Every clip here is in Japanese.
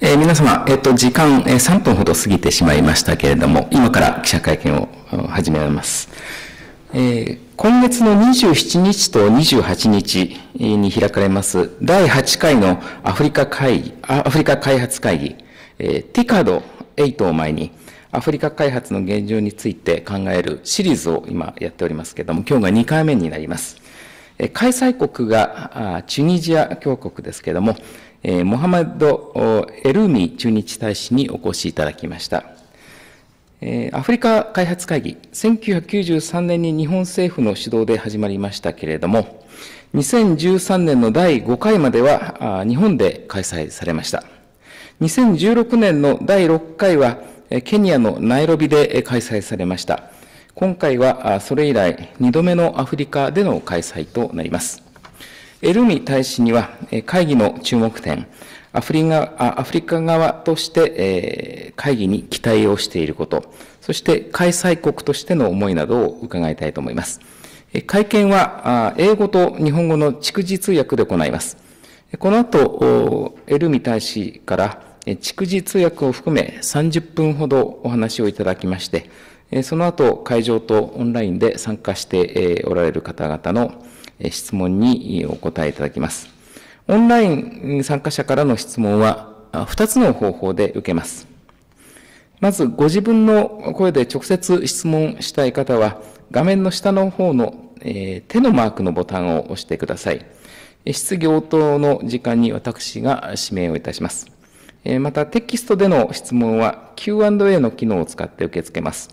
えー、皆様、えっ、ー、と、時間、えー、3分ほど過ぎてしまいましたけれども、今から記者会見を始めます。えー、今月の27日と28日に開かれます第8回のアフリカ会議、アフリカ開発会議、えー、ティカード8を前にアフリカ開発の現状について考えるシリーズを今やっておりますけれども、今日が2回目になります。えー、開催国がチュニジア共和国ですけれども、えモハマド・エルーミ駐日大使にお越しいただきました。えアフリカ開発会議、1993年に日本政府の主導で始まりましたけれども、2013年の第5回までは日本で開催されました。2016年の第6回はケニアのナイロビで開催されました。今回はそれ以来2度目のアフリカでの開催となります。エルミ大使には、会議の注目点、アフリカアフリカ側として、会議に期待をしていること、そして開催国としての思いなどを伺いたいと思います。会見は英語と日本語の逐次通訳で行います。この後、エルミ大使から逐次通訳を含め30分ほどお話をいただきまして、その後会場とオンラインで参加しておられる方々の質問にお答えいただきます。オンライン参加者からの質問は2つの方法で受けます。まず、ご自分の声で直接質問したい方は、画面の下の方の、え手のマークのボタンを押してください。質疑応答の時間に私が指名をいたします。また、テキストでの質問は Q&A の機能を使って受け付けます。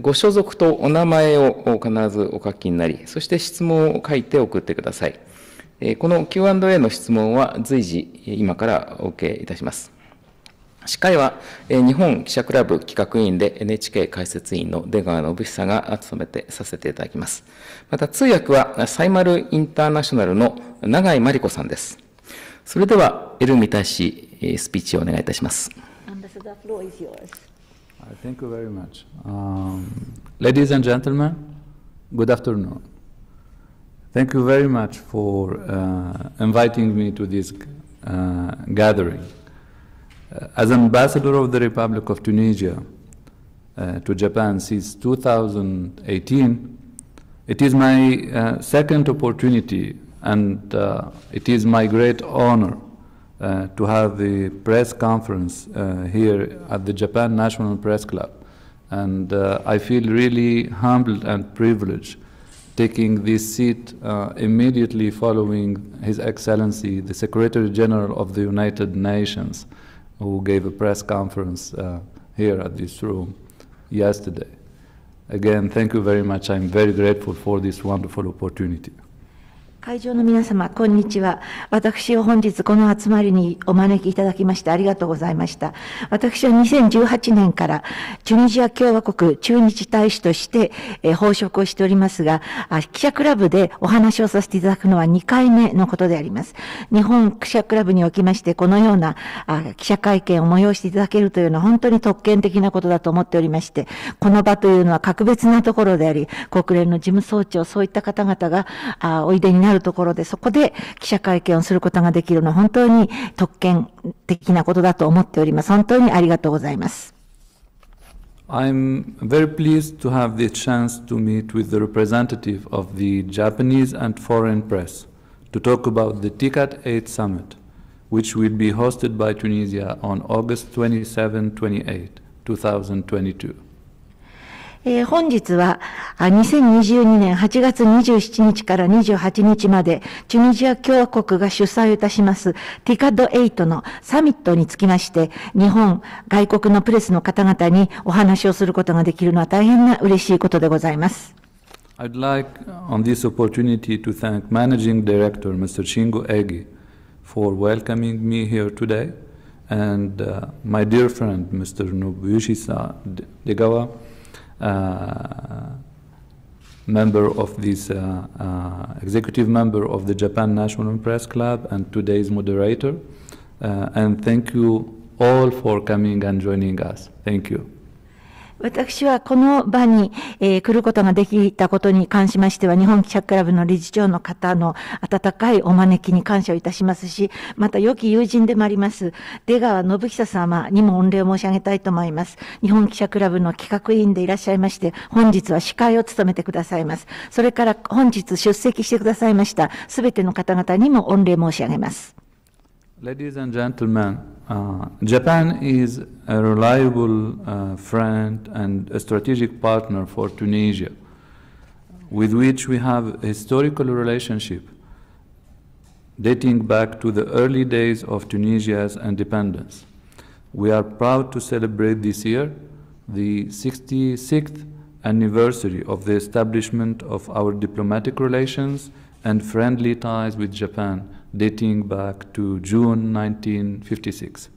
ご所属とお名前を必ずお書きになり、そして質問を書いて送ってください。この Q&A の質問は随時今からお受けいたします。司会は日本記者クラブ企画委員で NHK 解説委員の出川信久が務めてさせていただきます。また通訳はサイマルインターナショナルの永井真理子さんです。それではエルミ大使スピーチをお願いいたします。Thank you very much. Um, ladies and gentlemen, good afternoon. Thank you very much for uh, inviting me to this uh, gathering. Uh, as ambassador of the Republic of Tunisia uh, to Japan since 2018, it is my uh, second opportunity and it is my great honor uh, to have the press conference uh, here at the Japan National Press Club. And uh, I feel really humbled and privileged taking this seat uh, immediately following His Excellency, the Secretary General of the United Nations, who gave a press conference uh, here at this room yesterday. Again, thank you very much. I'm very grateful for this wonderful opportunity. 会場の皆様、こんにちは。私を本日この集まりにお招きいただきましてありがとうございました。私は2018年からチュニジア共和国駐日大使として、えー、報職をしておりますが、記者クラブでお話をさせていただくのは2回目のことであります。日本記者クラブにおきまして、このような記者会見を催していただけるというのは本当に特権的なことだと思っておりまして、この場というのは格別なところであり、国連の事務総長、そういった方々がおいでになるるところで、そこで記者会見をすることができるのは本当に特権的なことだと思っております。本当にありがとうございます。I'm very pleased to have the chance to meet with the representative of the Japanese and foreign press to talk about the TICAT 8 summit, which will be hosted by Tunisia on August 27 28, 2022. えー、本日は2022年8月27日から28日までチュニジア共和国が主催いたしますティカド8のサミットにつきまして日本外国のプレスの方々にお話をすることができるのは大変な嬉しいことでございます。I'd like on this opportunity to thank Managing Director Mr. Shingo Egi for welcoming me here today and、uh, my dear friend Mr. Nobuyoshi Degawa Uh, member of this uh, uh, executive member of the Japan National Press Club and today's moderator. and thank you all for coming and joining us. Thank you. 私はこの場に、えー、来ることができたことに関しましては、日本記者クラブの理事長の方の温かいお招きに感謝をいたしますし、また良き友人でもあります、出川信久様にも御礼を申し上げたいと思います。日本記者クラブの企画委員でいらっしゃいまして、本日は司会を務めてくださいます。それから本日出席してくださいました、すべての方々にも御礼申し上げます。Ladies and gentlemen, uh, Japan is a reliable uh, friend and a strategic partner for Tunisia, with which we have a historical relationship dating back to the early days of Tunisia's independence. We are proud to celebrate this year the 66th anniversary of the establishment of our diplomatic relations and friendly ties with Japan dating back to June 1956.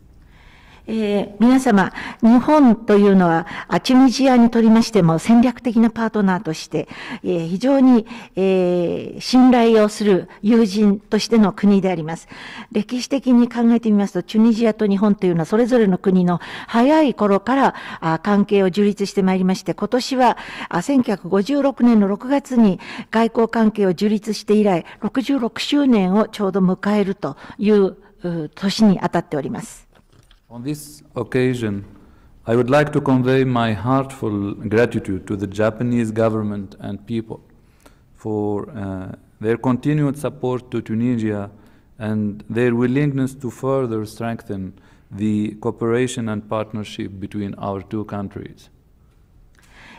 えー、皆様、日本というのは、チュニジアにとりましても戦略的なパートナーとして、えー、非常に、えー、信頼をする友人としての国であります。歴史的に考えてみますと、チュニジアと日本というのはそれぞれの国の早い頃からあ関係を樹立してまいりまして、今年はあ1956年の6月に外交関係を樹立して以来、66周年をちょうど迎えるという年にあたっております。On this occasion, I would like to convey my heartfelt gratitude to the Japanese government and people for uh, their continued support to Tunisia and their willingness to further strengthen the cooperation and partnership between our two countries.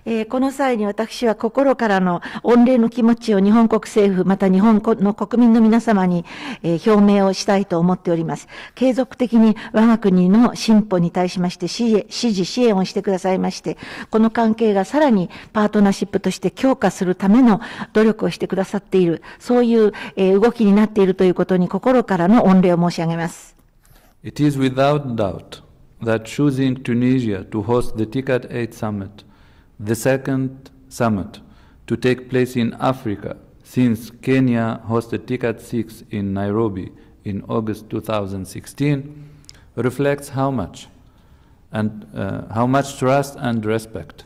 えー、この際に私は心からの御礼の気持ちを日本国政府、また日本の国民の皆様に、えー、表明をしたいと思っております。継続的に我が国の進歩に対しまして支持、支援をしてくださいまして、この関係がさらにパートナーシップとして強化するための努力をしてくださっている、そういう、えー、動きになっているということに心からの御礼を申し上げます。It is without doubt that choosing Tunisia to host the TICAT 8 summit the second summit to take place in Africa since Kenya hosted TICAT 6 in Nairobi in August 2016 reflects how much and uh, how much trust and respect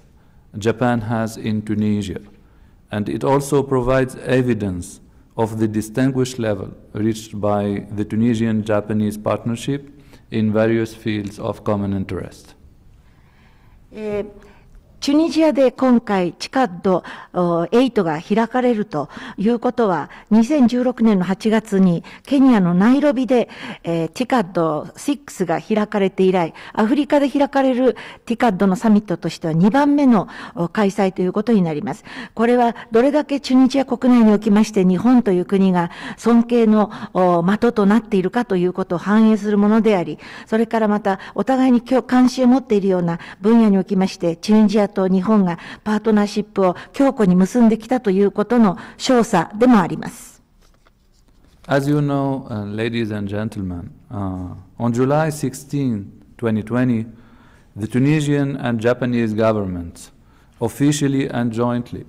Japan has in Tunisia. And it also provides evidence of the distinguished level reached by the Tunisian Japanese partnership in various fields of common interest. Uh, チュニジアで今回チカッド8が開かれるということは、2016年の8月にケニアのナイロビで、えチカッド6が開かれて以来、アフリカで開かれるティカッドのサミットとしては2番目の開催ということになります。これはどれだけチュニジア国内におきまして日本という国が尊敬の的となっているかということを反映するものであり、それからまたお互いに関心を持っているような分野におきまして、チュニジアと日本がパートナーシップを強固に結んできたということの証左でもあります。As you know, ladies and gentlemen, uh, on July 16, 2020, the Tunisian and Japanese governments officially and jointly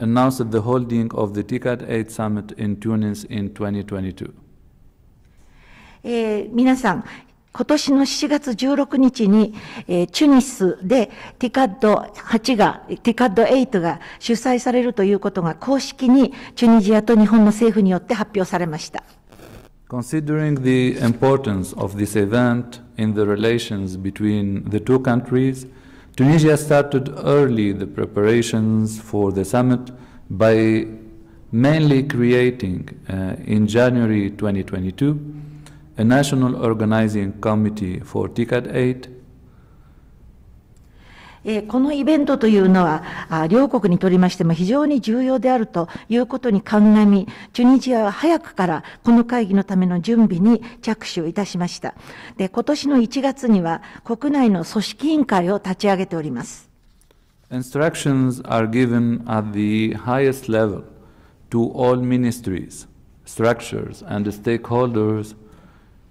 announced the holding of the TICAD 8 summit in Tunis in 2022. えー、皆さん、今年の7月16日に、えー、チュニスでティカッド8が、ティカッド8が主催されるということが公式にチュニジアと日本の政府によって発表されました。Considering the importance of this event in the relations between the two countries, Tunisia started early the preparations for the summit by mainly creating uh, in January 2022 a national organizing committee for TCAD aid このイベントというのは、両国にとりましても非常に重要であるということに鑑み、チュニジアは早くからこの会議のための準備に着手いたしました。で、今年の1月には国内の組織委員会を立ち上げております。Instructions are given at the highest level to all ministries, structures, and stakeholders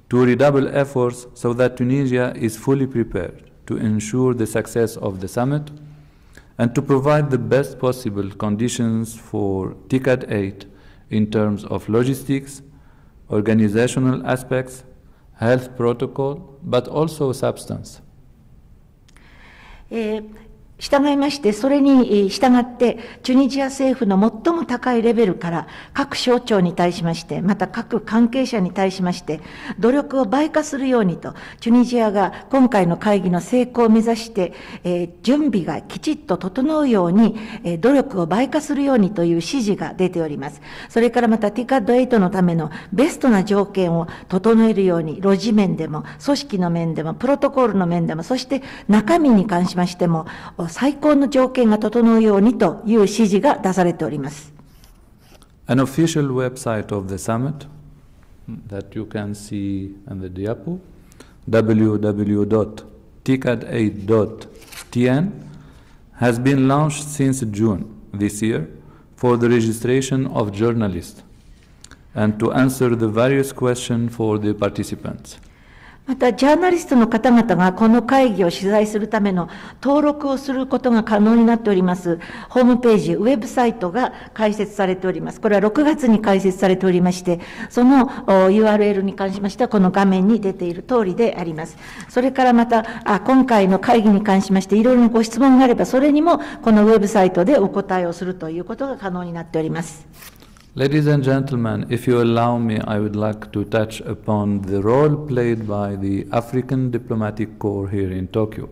to redouble efforts so that Tunisia is fully prepared to ensure the success of the summit and to provide the best possible conditions for TICAD 8 in terms of logistics, organizational aspects, health protocol, but also substance. Eh, 従いまして、それに従って、チュニジア政府の最も高いレベルから、各省庁に対しまして、また各関係者に対しまして、努力を倍化するようにと、チュニジアが今回の会議の成功を目指して、準備がきちっと整うように、努力を倍化するようにという指示が出ております。それからまた、ティカッド8のためのベストな条件を整えるように、路地面でも、組織の面でも、プロトコールの面でも、そして中身に関しましても、最高の条件が整うようにという指示が出されております。An official website of the summit that you can see in the diapo www.ticad8.tn has been launched since June this year for the registration of journalists and to answer the various questions for the participants. また、ジャーナリストの方々がこの会議を取材するための登録をすることが可能になっております、ホームページ、ウェブサイトが開設されております。これは6月に開設されておりまして、その URL に関しましては、この画面に出ている通りであります。それからまた、あ今回の会議に関しまして、いろいろなご質問があれば、それにもこのウェブサイトでお答えをするということが可能になっております。Ladies and gentlemen, if you allow me, I would like to touch upon the role played by the African diplomatic corps here in Tokyo.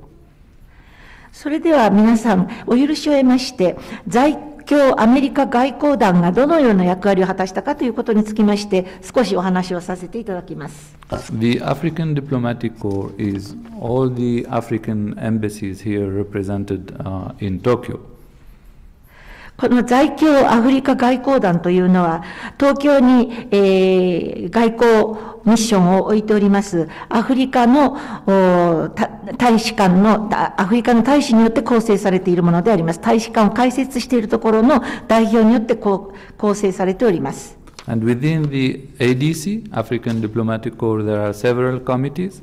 それでは皆さん、お許しを得まして、在京アメリカ外交団がどのような役割を果たしたかということにつきまして、少しお話をさせていただきます。The African Diplomatic Corps is all the African embassies here represented、uh, in Tokyo. この在京アフリカ外交団というのは、東京に、えー、外交ミッションを置いております、アフリカの大使館の、アフリカの大使によって構成されているものであります。大使館を開設しているところの代表によって構成されております。And within the ADC, African Diplomatic Corps, there are several committees.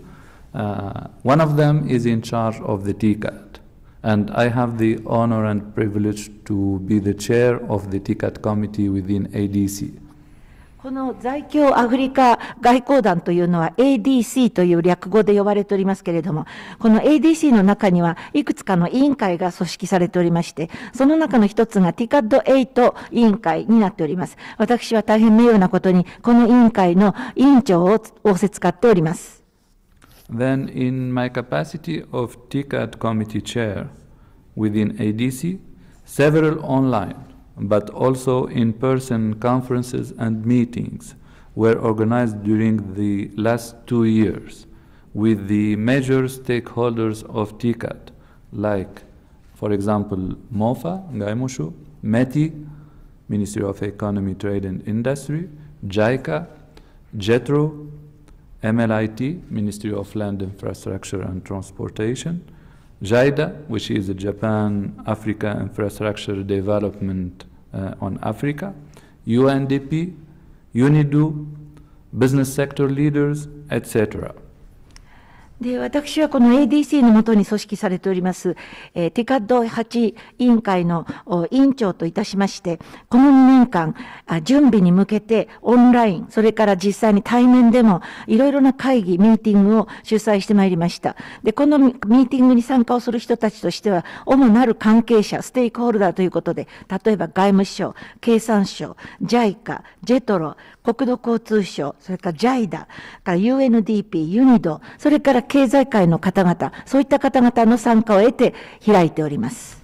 Uh, one of them is in charge of the TICA, And I have the honor and privilege to be the chair of the TCAT committee within ADC. この在京アフリカ外交団というのは ADC という略語で呼ばれておりますけれども、この ADC の中にはいくつかの委員会が組織されておりまして、その中の一つが TCAD8 委員会になっております。私は大変名誉なことに、この委員会の委員長を仰せ使っております。Then, in my capacity of TCAT committee chair within ADC, several online but also in person conferences and meetings were organized during the last two years with the major stakeholders of TCAT, like, for example, MOFA, Ngaimushu, METI, Ministry of Economy, Trade and Industry, JICA, JETRO, MLIT, Ministry of Land Infrastructure and Transportation, JIDA, which is the Japan Africa Infrastructure Development uh, on Africa, UNDP, Unidu, business sector leaders, etc. で私はこの ADC のもとに組織されております、えー、テカッド8委員会の委員長といたしまして、この2年間、準備に向けてオンライン、それから実際に対面でもいろいろな会議、ミーティングを主催してまいりました。で、このミーティングに参加をする人たちとしては、主なる関係者、ステークホルダーということで、例えば外務省、経産省、JICA、JETRO、国土交通省、それから JIDA、から UNDP、ユニド、それから経済界の方々、そういった方々の参加を得て開いております。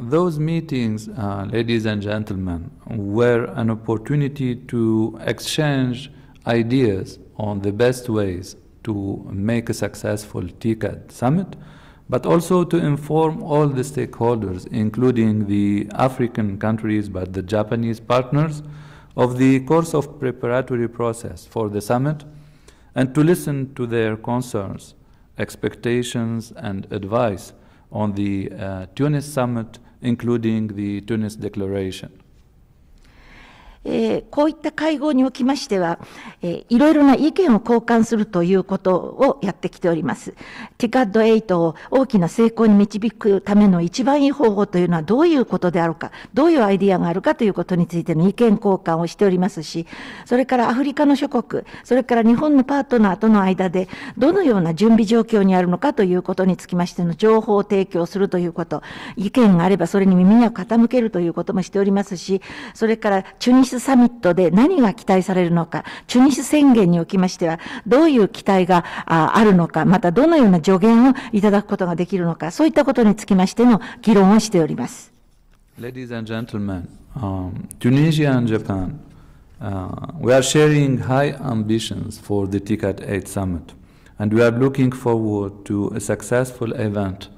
Those meetings, uh, ladies and gentlemen, were an opportunity to exchange ideas on the best ways to make a successful TCAD summit, but also to inform all the stakeholders, including the African countries, but the Japanese partners. of the course of preparatory process for the summit and to listen to their concerns, expectations, and advice on the uh, Tunis summit, including the Tunis Declaration. えー、こういった会合におきましては、えー、いろいろな意見を交換するということをやってきております。TCAD8 を大きな成功に導くための一番いい方法というのはどういうことであるか、どういうアイディアがあるかということについての意見交換をしておりますし、それからアフリカの諸国、それから日本のパートナーとの間で、どのような準備状況にあるのかということにつきましての情報を提供するということ、意見があればそれに耳を傾けるということもしておりますし、それからチュニスサミットで何が期待されるのか、チュニス宣言におきましては、どういう期待があるのか、またどのような助言をいただくことができるのか、そういったことにつきましての議論をしております。Ladies and gentlemen, um, Tunisia and Japan, uh, we are sharing high ambitions for the TICAT 8 summit, and we are looking forward to a successful event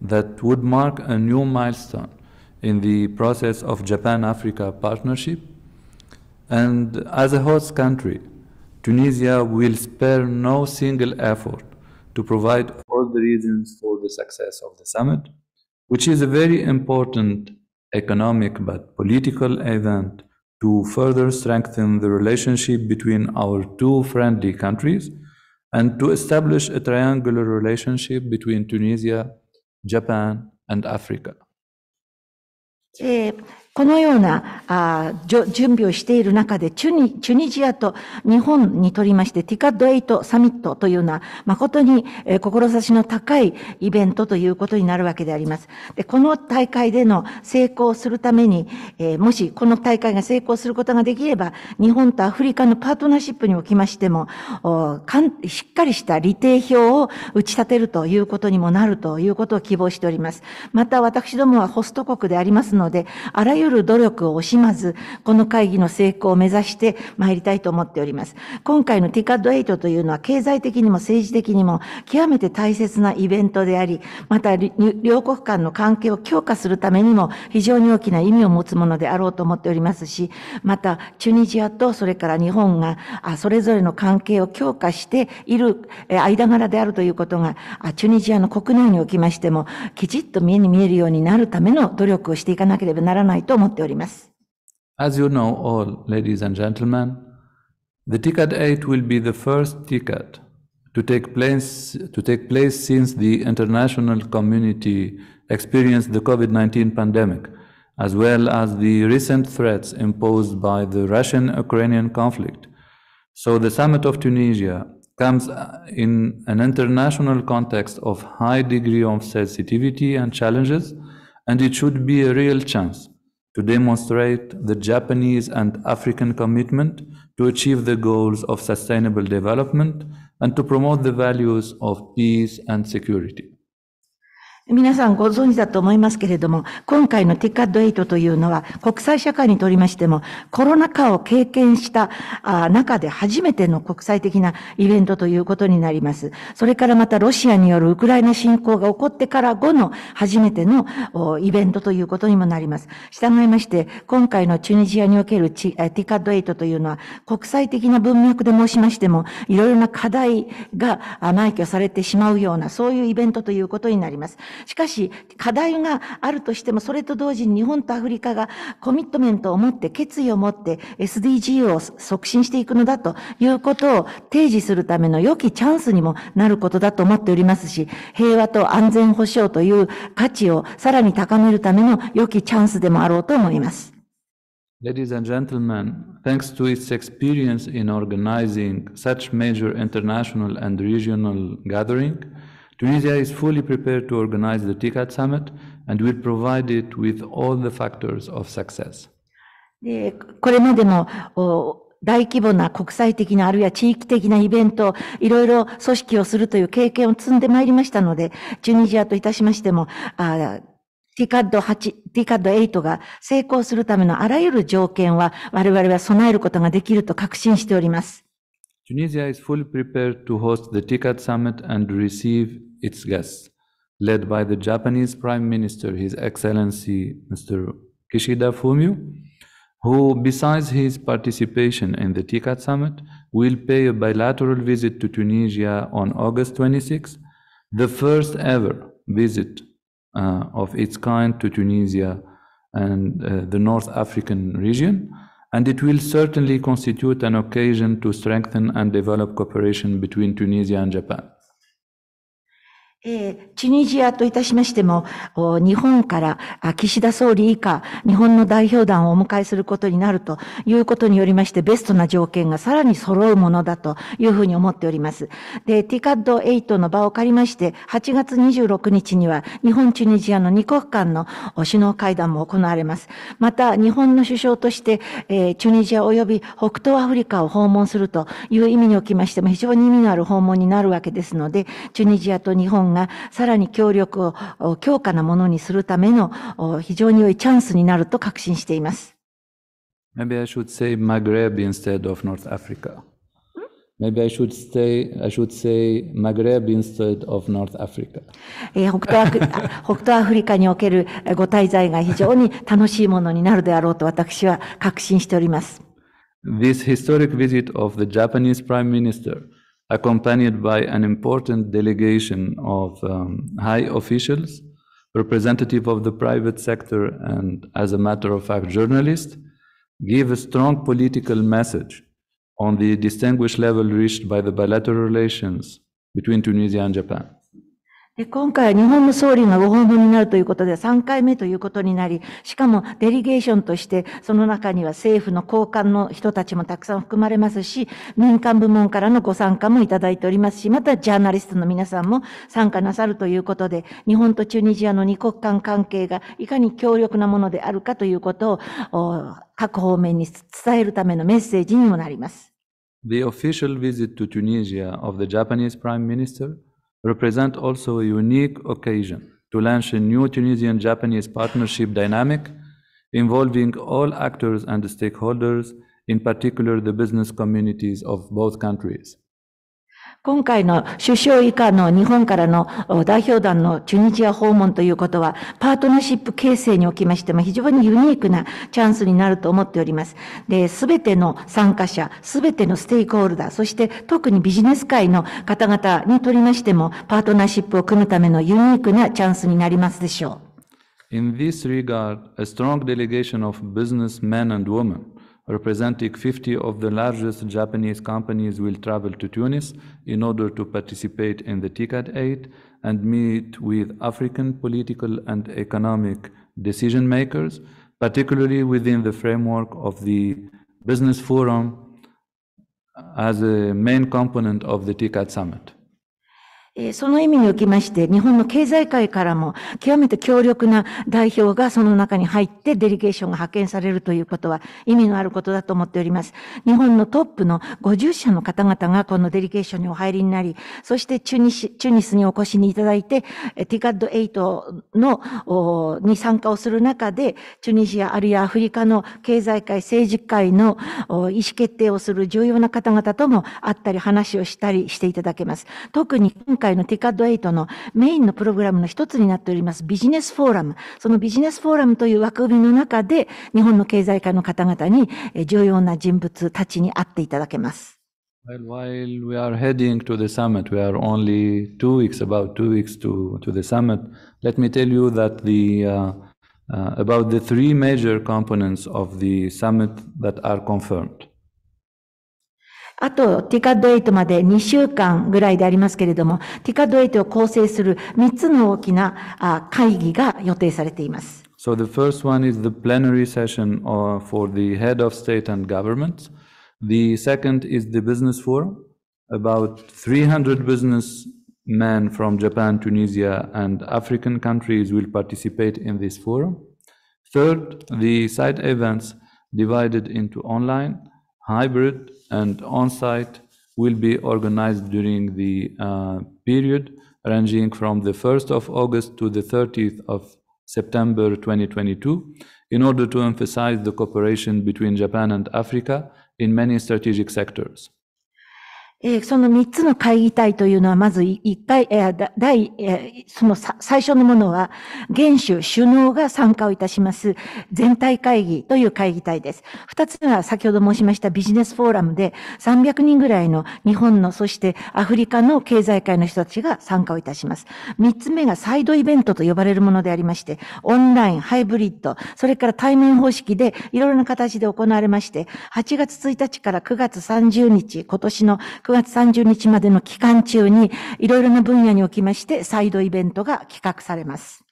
that would mark a new milestone in the process of Japan Africa partnership And as a host country, Tunisia will spare no single effort to provide all the reasons for the success of the summit, which is a very important economic but political event to further strengthen the relationship between our two friendly countries and to establish a triangular relationship between Tunisia, Japan, and Africa. このようなあ準備をしている中でチュニ、チュニジアと日本にとりまして、ティカッドエイトサミットというような、誠に、えー、志の高いイベントということになるわけであります。でこの大会での成功するために、えー、もしこの大会が成功することができれば、日本とアフリカのパートナーシップにおきましても、おかんしっかりした利定表を打ち立てるということにもなるということを希望しております。また私どもはホスト国でありますので、あらゆるゆる努力を惜しまず、この会議の成功を目指して参りたいと思っております。今回の TCAD8 というのは経済的にも政治的にも極めて大切なイベントであり、また両国間の関係を強化するためにも非常に大きな意味を持つものであろうと思っておりますし、またチュニジアとそれから日本がそれぞれの関係を強化している間柄であるということが、チュニジアの国内におきましてもきちっと目に見えるようになるための努力をしていかなければならないと As you know all, ladies and gentlemen, the Tikkut 8 will be the first Tikkut to take place, to take place since the international community experienced the COVID-19 pandemic, as well as the recent threats imposed by the Russian-Ukrainian conflict. So the summit of Tunisia comes uh, in an international context of high degree of sensitivity and challenges, and it should be a real chance to demonstrate the Japanese and African commitment to achieve the goals of sustainable development and to promote the values of peace and security. 皆さんご存知だと思いますけれども、今回の TICAD8 というのは、国際社会にとりましても、コロナ禍を経験した中で初めての国際的なイベントということになります。それからまたロシアによるウクライナ侵攻が起こってから後の初めてのイベントということにもなります。従いまして、今回のチュニジアにおける TICAD8 というのは、国際的な文脈で申しましても、いろいろな課題が埋挙されてしまうような、そういうイベントということになります。しかし、課題があるとしても、それと同時に日本とアフリカがコミットメントを持って、決意を持って SDG を促進していくのだということを提示するための良きチャンスにもなることだと思っておりますし、平和と安全保障という価値をさらに高めるための良きチャンスでもあろうと思います。Ladies and gentlemen, thanks to its experience in organizing such major international and regional gathering, Tunisia is fully prepared to organize the t i c a summit and will provide it with all the factors of success. これまでも大規模な国際的なあるいは地域的なイベント、いろいろ組織をするという経験を積んでまいりましたので、チュニジアといたしましても、ティカッド8、ティカッド8が成功するためのあらゆる条件は我々は備えることができると確信しております。Tunisia is fully prepared to host the TICAD summit and receive its guests, led by the Japanese Prime Minister, His Excellency Mr. Kishida Fumio, who, besides his participation in the TICAD summit, will pay a bilateral visit to Tunisia on August 26, the first ever visit uh, of its kind to Tunisia and uh, the North African region, and it will certainly constitute an occasion to strengthen and develop cooperation between Tunisia and Japan. えチュニジアといたしましても、日本から岸田総理以下、日本の代表団をお迎えすることになるということによりまして、ベストな条件がさらに揃うものだというふうに思っております。で、ティカッド8の場を借りまして、8月26日には、日本チュニジアの2国間の首脳会談も行われます。また、日本の首相として、えチュニジア及び北東アフリカを訪問するという意味におきましても、非常に意味のある訪問になるわけですので、チュニジアと日本ががさらに協力を強化なものにするための非常に良いチャンスになると確信しています。Maybe I should say Maghreb instead of North Africa. Maybe I should stay, I should say Maghreb instead of North Africa. 北東アフリカにおけるご滞在が非常に楽しいものになるであろうと私は確信しております。This historic visit of the Japanese Prime Minister accompanied by an important delegation of um, high officials, representative of the private sector, and as a matter of fact, journalists, gave a strong political message on the distinguished level reached by the bilateral relations between Tunisia and Japan. で今回は日本の総理がご訪問になるということで3回目ということになり、しかもデリゲーションとして、その中には政府の高官の人たちもたくさん含まれますし、民間部門からのご参加もいただいておりますし、またジャーナリストの皆さんも参加なさるということで、日本とチュニジアの二国間関係がいかに強力なものであるかということを、各方面に伝えるためのメッセージにもなります。The official visit to Tunisia of the Japanese Prime Minister represent also a unique occasion to launch a new Tunisian-Japanese partnership dynamic involving all actors and stakeholders, in particular the business communities of both countries. 今回の首相以下の日本からの代表団のチュニジア訪問ということは、パートナーシップ形成におきましても非常にユニークなチャンスになると思っております。で、すべての参加者、すべてのステークホルダー、そして特にビジネス界の方々にとりましても、パートナーシップを組むためのユニークなチャンスになりますでしょう。In this regard, a strong delegation of businessmen and women representing 50 of the largest Japanese companies will travel to Tunis in order to participate in the TICAD 8 and meet with African political and economic decision makers, particularly within the framework of the Business Forum as a main component of the TICAD summit. えその意味におきまして、日本の経済界からも極めて強力な代表がその中に入ってデリゲーションが派遣されるということは意味のあることだと思っております。日本のトップの50社の方々がこのデリゲーションにお入りになり、そしてチュニスチュニスにお越しにいただいて、ティカッド8の、に参加をする中で、チュニシアあるいはアフリカの経済界、政治界の意思決定をする重要な方々とも会ったり話をしたりしていただけます。特に今回会の TICAD8 のメインのプログラムの一つになっておりますビジネスフォーラム。そのビジネスフォーラムという枠組みの中で、日本の経済界の方々に重要な人物たちに会っていただけます。While we are heading to the summit, we are only two weeks, about two weeks to, to the summit. Let me tell you that the, uh, uh, about the three major components of the summit that are confirmed. あと、ティカドエイトまで2週間ぐらいでありますけれども、ティカドエイトを構成する3つの大きな会議が予定されています。So the first one is the plenary session for the head of state and government. The second is the business forum. About 300 businessmen from Japan, Tunisia, and African countries will participate in this forum. Third, the s i t e events divided into online, hybrid, and on-site will be organized during the uh, period ranging from the 1st of August to the 30th of September 2022 in order to emphasize the cooperation between Japan and Africa in many strategic sectors. えー、その3つの会議体というのは、まず1回、えー、第、えー、その最初のものは、原種、首脳が参加をいたします、全体会議という会議体です。2つ目は、先ほど申しましたビジネスフォーラムで、300人ぐらいの日本の、そしてアフリカの経済界の人たちが参加をいたします。3つ目が、サイドイベントと呼ばれるものでありまして、オンライン、ハイブリッド、それから対面方式で、いろいろな形で行われまして、8月1日から9月30日、今年の9月月30日までの期間中に、いろいろな分野におきまして、サイドイベントが企画されます。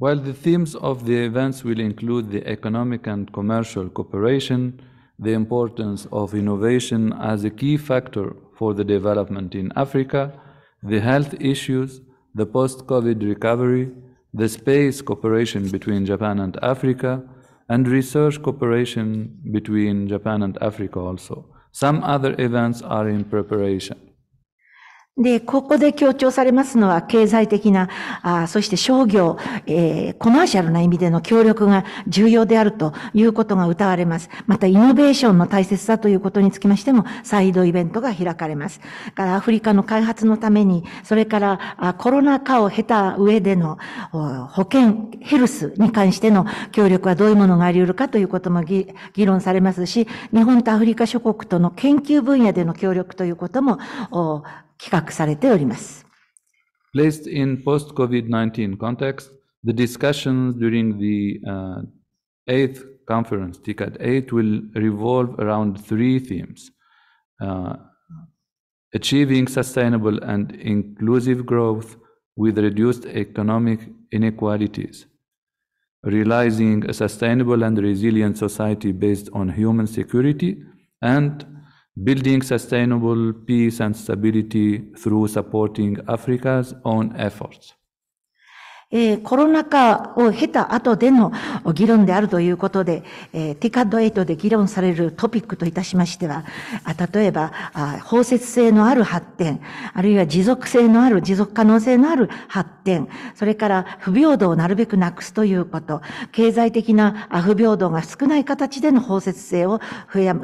While the themes of the events will include the economic and commercial cooperation, the importance of innovation as a key factor for the development in Africa, the health issues, the post COVID recovery, the space cooperation between Japan and Africa, and research cooperation between Japan and Africa also. Some other events are in preparation. で、ここで強調されますのは経済的な、あそして商業、えー、コマーシャルな意味での協力が重要であるということが謳われます。また、イノベーションの大切さということにつきましても、サイドイベントが開かれます。からアフリカの開発のために、それからコロナ禍を経た上での保険、ヘルスに関しての協力はどういうものがあり得るかということも議論されますし、日本とアフリカ諸国との研究分野での協力ということも、企画されております。Placed in post-COVID-19 context, the discussions during the、uh, eighth conference, TICAD 8, will revolve around three themes. Uh, achieving sustainable and inclusive growth with reduced economic inequalities, realizing a sustainable and resilient society based on human security, and building sustainable peace and stability through supporting Africa's own efforts. えー、コロナ禍を経た後での議論であるということで、えー、ティカッドエイトで議論されるトピックといたしましては、あ例えばあ、包摂性のある発展、あるいは持続性のある、持続可能性のある発展、それから不平等をなるべくなくすということ、経済的な不平等が少ない形での包摂性を増や、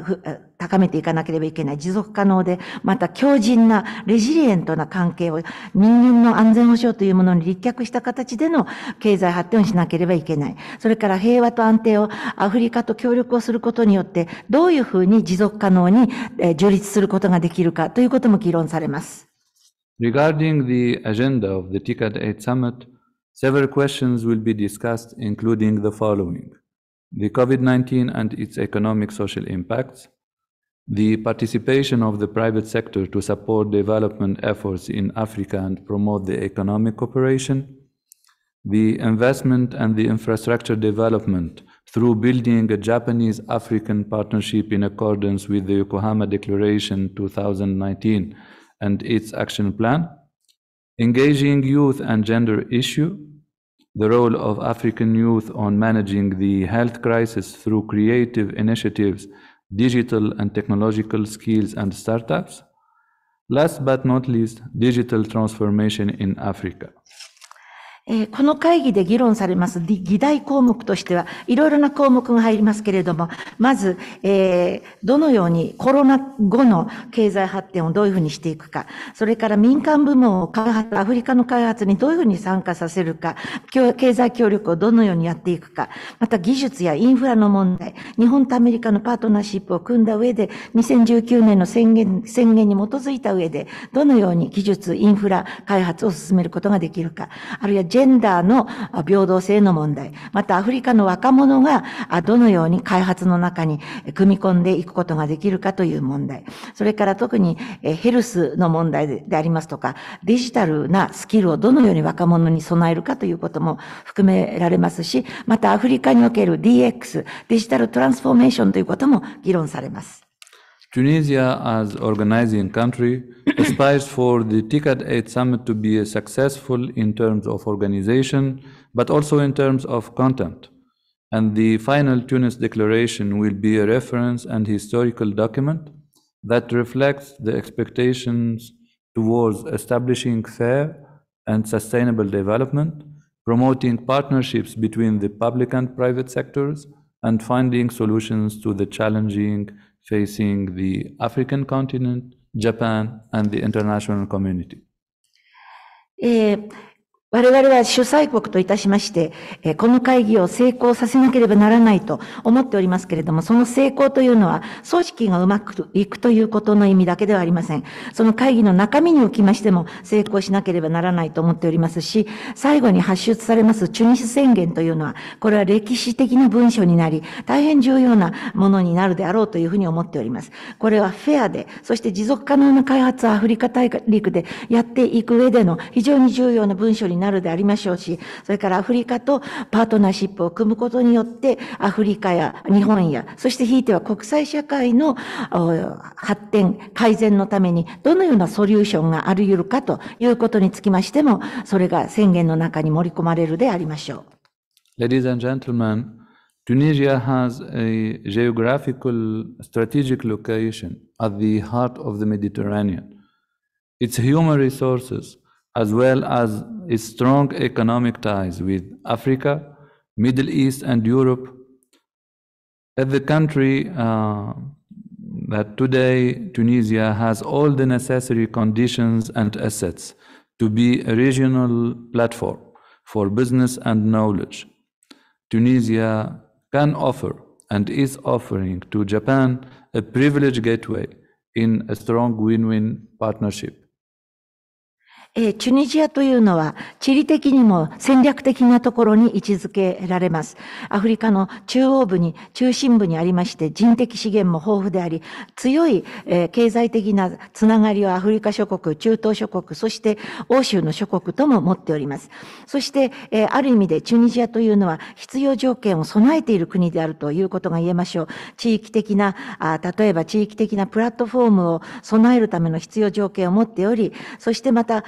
高めていかなければいけない、持続可能で、また強靭な、レジリエントな関係を、人間の安全保障というものに立脚した形での経済発展をしなければいけない。それから平和と安定をアフリカと協力をすることによって、どういうふうに持続可能に樹立することができるかということも議論されます。Regarding the agenda of the TICAD 8 summit, several questions will be discussed, including the following the COVID 19 and its economic social impacts, The participation of the private sector to support development efforts in Africa and promote the economic cooperation. The investment and the infrastructure development through building a Japanese African partnership in accordance with the Yokohama Declaration 2019 and its action plan. Engaging youth and gender issue. The role of African youth on managing the health crisis through creative initiatives digital and technological skills and startups. Last but not least, digital transformation in Africa. えー、この会議で議論されます議題項目としては、いろいろな項目が入りますけれども、まず、えー、どのようにコロナ後の経済発展をどういうふうにしていくか、それから民間部門を開発、アフリカの開発にどういうふうに参加させるか、経済協力をどのようにやっていくか、また技術やインフラの問題、日本とアメリカのパートナーシップを組んだ上で、2019年の宣言、宣言に基づいた上で、どのように技術、インフラ開発を進めることができるか、あるいはジェンダーの平等性の問題、またアフリカの若者がどのように開発の中に組み込んでいくことができるかという問題、それから特にヘルスの問題でありますとか、デジタルなスキルをどのように若者に備えるかということも含められますし、またアフリカにおける DX、デジタルトランスフォーメーションということも議論されます。Tunisia, as organizing country, aspires for the TICAD 8 summit to be successful in terms of organization, but also in terms of content. And the final Tunis declaration will be a reference and historical document that reflects the expectations towards establishing fair and sustainable development, promoting partnerships between the public and private sectors, and finding solutions to the challenging facing the African continent, Japan, and the international community? Eh, 我々は主催国といたしまして、この会議を成功させなければならないと思っておりますけれども、その成功というのは、組織がうまくいくということの意味だけではありません。その会議の中身におきましても、成功しなければならないと思っておりますし、最後に発出されますチュニス宣言というのは、これは歴史的な文書になり、大変重要なものになるであろうというふうに思っております。これはフェアで、そして持続可能な開発をアフリカ大陸でやっていく上での非常に重要な文書にななるでありましょうし、それからアフリカとパートナーシップを組むことによって、アフリカや日本や、そしてひいては国際社会の発展、改善のために、どのようなソリューションがあり得るかということにつきましても、それが宣言の中に盛り込まれるでありましょう。Ladies and gentlemen, Tunisia has a geographical strategic location at the heart of the Mediterranean. Its human resources as well as its strong economic ties with Africa, Middle East, and Europe. As the country uh, that today Tunisia has all the necessary conditions and assets to be a regional platform for business and knowledge. Tunisia can offer and is offering to Japan a privileged gateway in a strong win-win partnership. えー、チュニジアというのは地理的にも戦略的なところに位置づけられます。アフリカの中央部に、中心部にありまして人的資源も豊富であり、強い、えー、経済的なつながりをアフリカ諸国、中東諸国、そして欧州の諸国とも持っております。そして、えー、ある意味でチュニジアというのは必要条件を備えている国であるということが言えましょう。地域的な、あ例えば地域的なプラットフォームを備えるための必要条件を持っており、そしてまた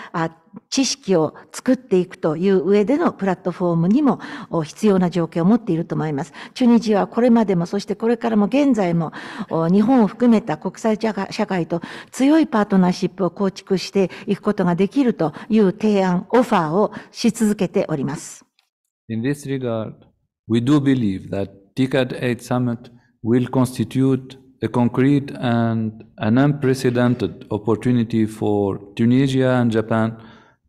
知識を作っていくという上でのプラットフォームにも必要な条件を持っていると思います。チュニジアはこれまでも、そしてこれからも現在も、日本を含めた国際社会と強いパートナーシップを構築していくことができるという提案、オファーをし続けております。In this regard, we do believe that TICAD 8 Summit will constitute a concrete and an unprecedented opportunity for Tunisia and Japan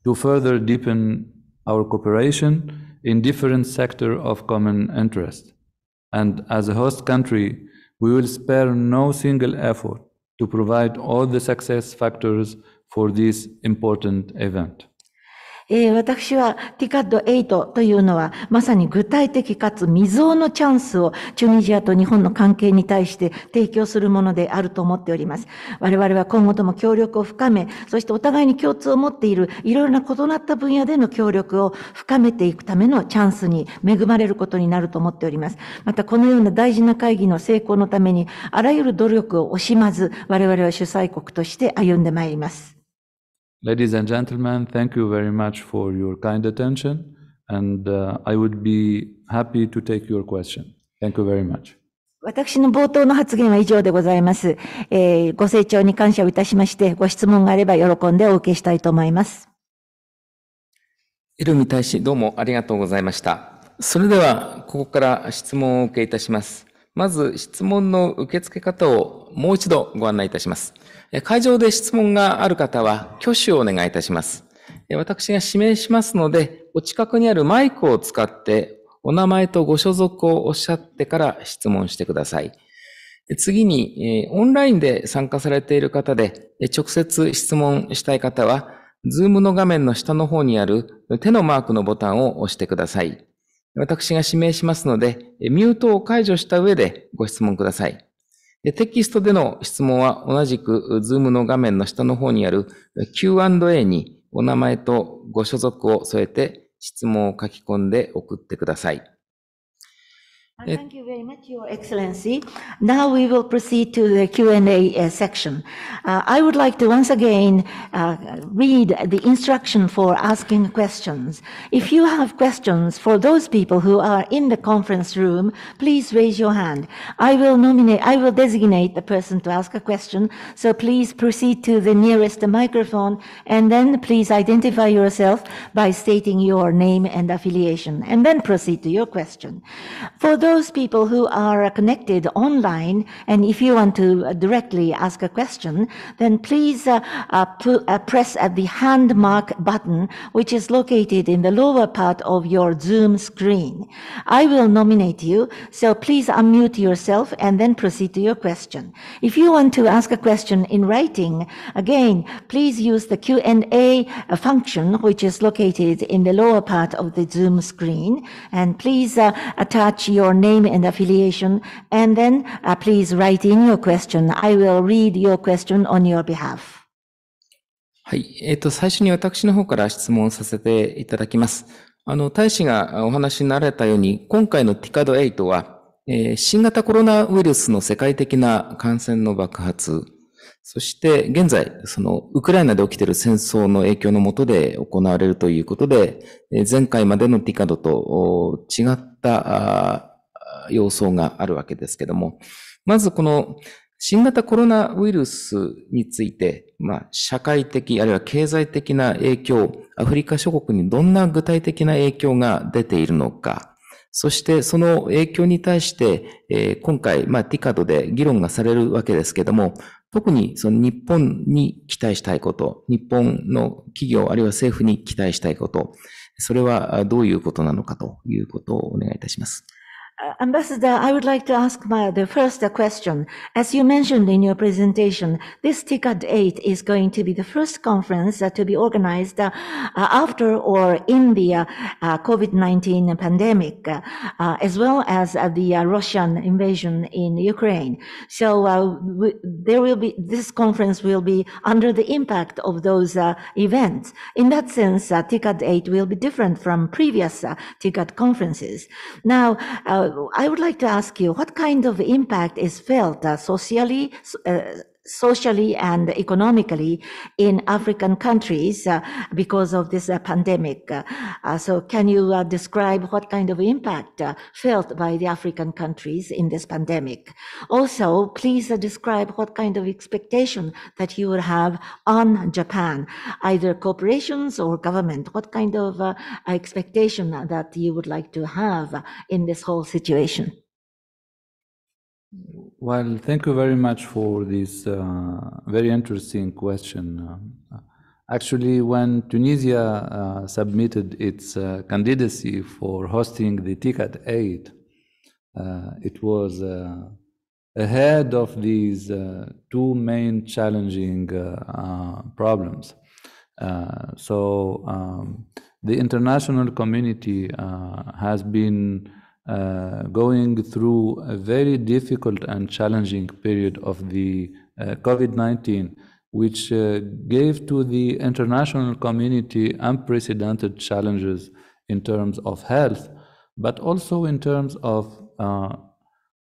to further deepen our cooperation in different sectors of common interest. And as a host country, we will spare no single effort to provide all the success factors for this important event. えー、私は TCAD8 というのは、まさに具体的かつ未曾有のチャンスをチュニジアと日本の関係に対して提供するものであると思っております。我々は今後とも協力を深め、そしてお互いに共通を持っているいろいろな異なった分野での協力を深めていくためのチャンスに恵まれることになると思っております。またこのような大事な会議の成功のために、あらゆる努力を惜しまず、我々は主催国として歩んでまいります。Ladies and gentlemen, thank you very much for your kind attention, and uh, I would be happy to take your question. Thank you very much. 私の冒頭の発言は以上でございます、えー。ご清聴に感謝をいたしまして、ご質問があれば喜んでお受けしたいと思います。エルミ大使、どうもありがとうございました。それでは、ここから質問をお受けいたします。まず、質問の受付方をもう一度ご案内いたします。会場で質問がある方は挙手をお願いいたします。私が指名しますので、お近くにあるマイクを使って、お名前とご所属をおっしゃってから質問してください。次に、オンラインで参加されている方で、直接質問したい方は、ズームの画面の下の方にある手のマークのボタンを押してください。私が指名しますので、ミュートを解除した上でご質問ください。テキストでの質問は同じく Zoom の画面の下の方にある Q&A にお名前とご所属を添えて質問を書き込んで送ってください。Thank you very much, Your Excellency. Now we will proceed to the Q&A uh, section. Uh, I would like to once again uh, read the instruction for asking questions. If you have questions for those people who are in the conference room, please raise your hand. I will nominate, I will designate the person to ask a question. So please proceed to the nearest microphone and then please identify yourself by stating your name and affiliation and then proceed to your question. For those people who are connected online, and if you want to directly ask a question, then please uh, uh, uh press uh, the hand mark button, which is located in the lower part of your Zoom screen. I will nominate you, so please unmute yourself and then proceed to your question. If you want to ask a question in writing, again, please use the Q&A function, which is located in the lower part of the Zoom screen, and please uh, attach your name and affiliation, and then uh, please write in your question. I will read your question on your behalf. はい。えっ、ー、と、最初に私の方から質問させていただきます。あの、大使がお話になられたように、今回の TICAD8 は、えー、新型コロナウイルスの世界的な感染の爆発、そして現在、その、ウクライナで起きている戦争の影響のもとで行われるということで、えー、前回までの TICAD と違った様相があるわけですけども、まずこの新型コロナウイルスについて、まあ、社会的あるいは経済的な影響、アフリカ諸国にどんな具体的な影響が出ているのか、そしてその影響に対して、えー、今回、まあ、ティカドで議論がされるわけですけども、特にその日本に期待したいこと、日本の企業あるいは政府に期待したいこと、それはどういうことなのかということをお願いいたします。Uh, Ambassador, I would like to ask my, the first uh, question. As you mentioned in your presentation, this TICAD 8 is going to be the first conference uh, to be organized uh, uh after or in the uh, COVID-19 pandemic, as well as the Russian invasion in Ukraine. So we, there will be, this conference will be under the impact of those events. In that sense, TICAD 8 will be different from previous TICAD conferences. Now, I would like to ask you what kind of impact is felt uh, socially, uh, socially and economically in African countries uh, because of this uh, pandemic. Uh, uh so can you uh, describe what kind of impact uh, felt by the African countries in this pandemic? Also, please describe what kind of expectation that you would have on Japan, either corporations or government. What kind of expectation that you would like to have in this whole situation? Mm-hmm. Well, thank you very much for this uh, very interesting question. Uh, actually, when Tunisia uh, submitted its uh, candidacy for hosting the TICAT 8, uh, it was uh, ahead of these two main challenging problems. so, um, the international community has been uh, going through a very difficult and challenging period of the uh, COVID 19, which uh, gave to the international community unprecedented challenges in terms of health, but also in terms of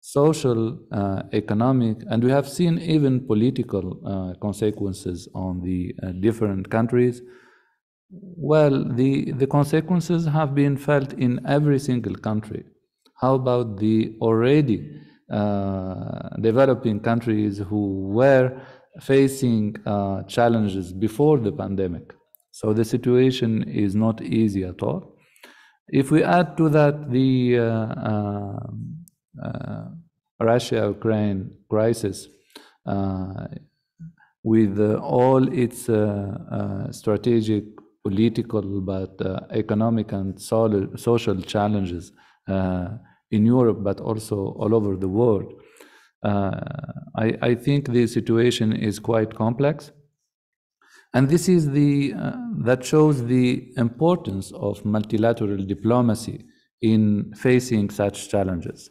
social, uh, economic, and we have seen even political uh, consequences on the uh, different countries. Well, the, the consequences have been felt in every single country. How about the already uh, developing countries who were facing uh, challenges before the pandemic? So the situation is not easy at all. If we add to that the uh, uh, uh Russia Ukraine crisis, uh, with all its strategic political but uh, economic and sol- social challenges uh, in Europe, but also all over the world. Uh, I, I, think the situation is quite complex. And this is the, uh, that shows the importance of multilateral diplomacy in facing such challenges.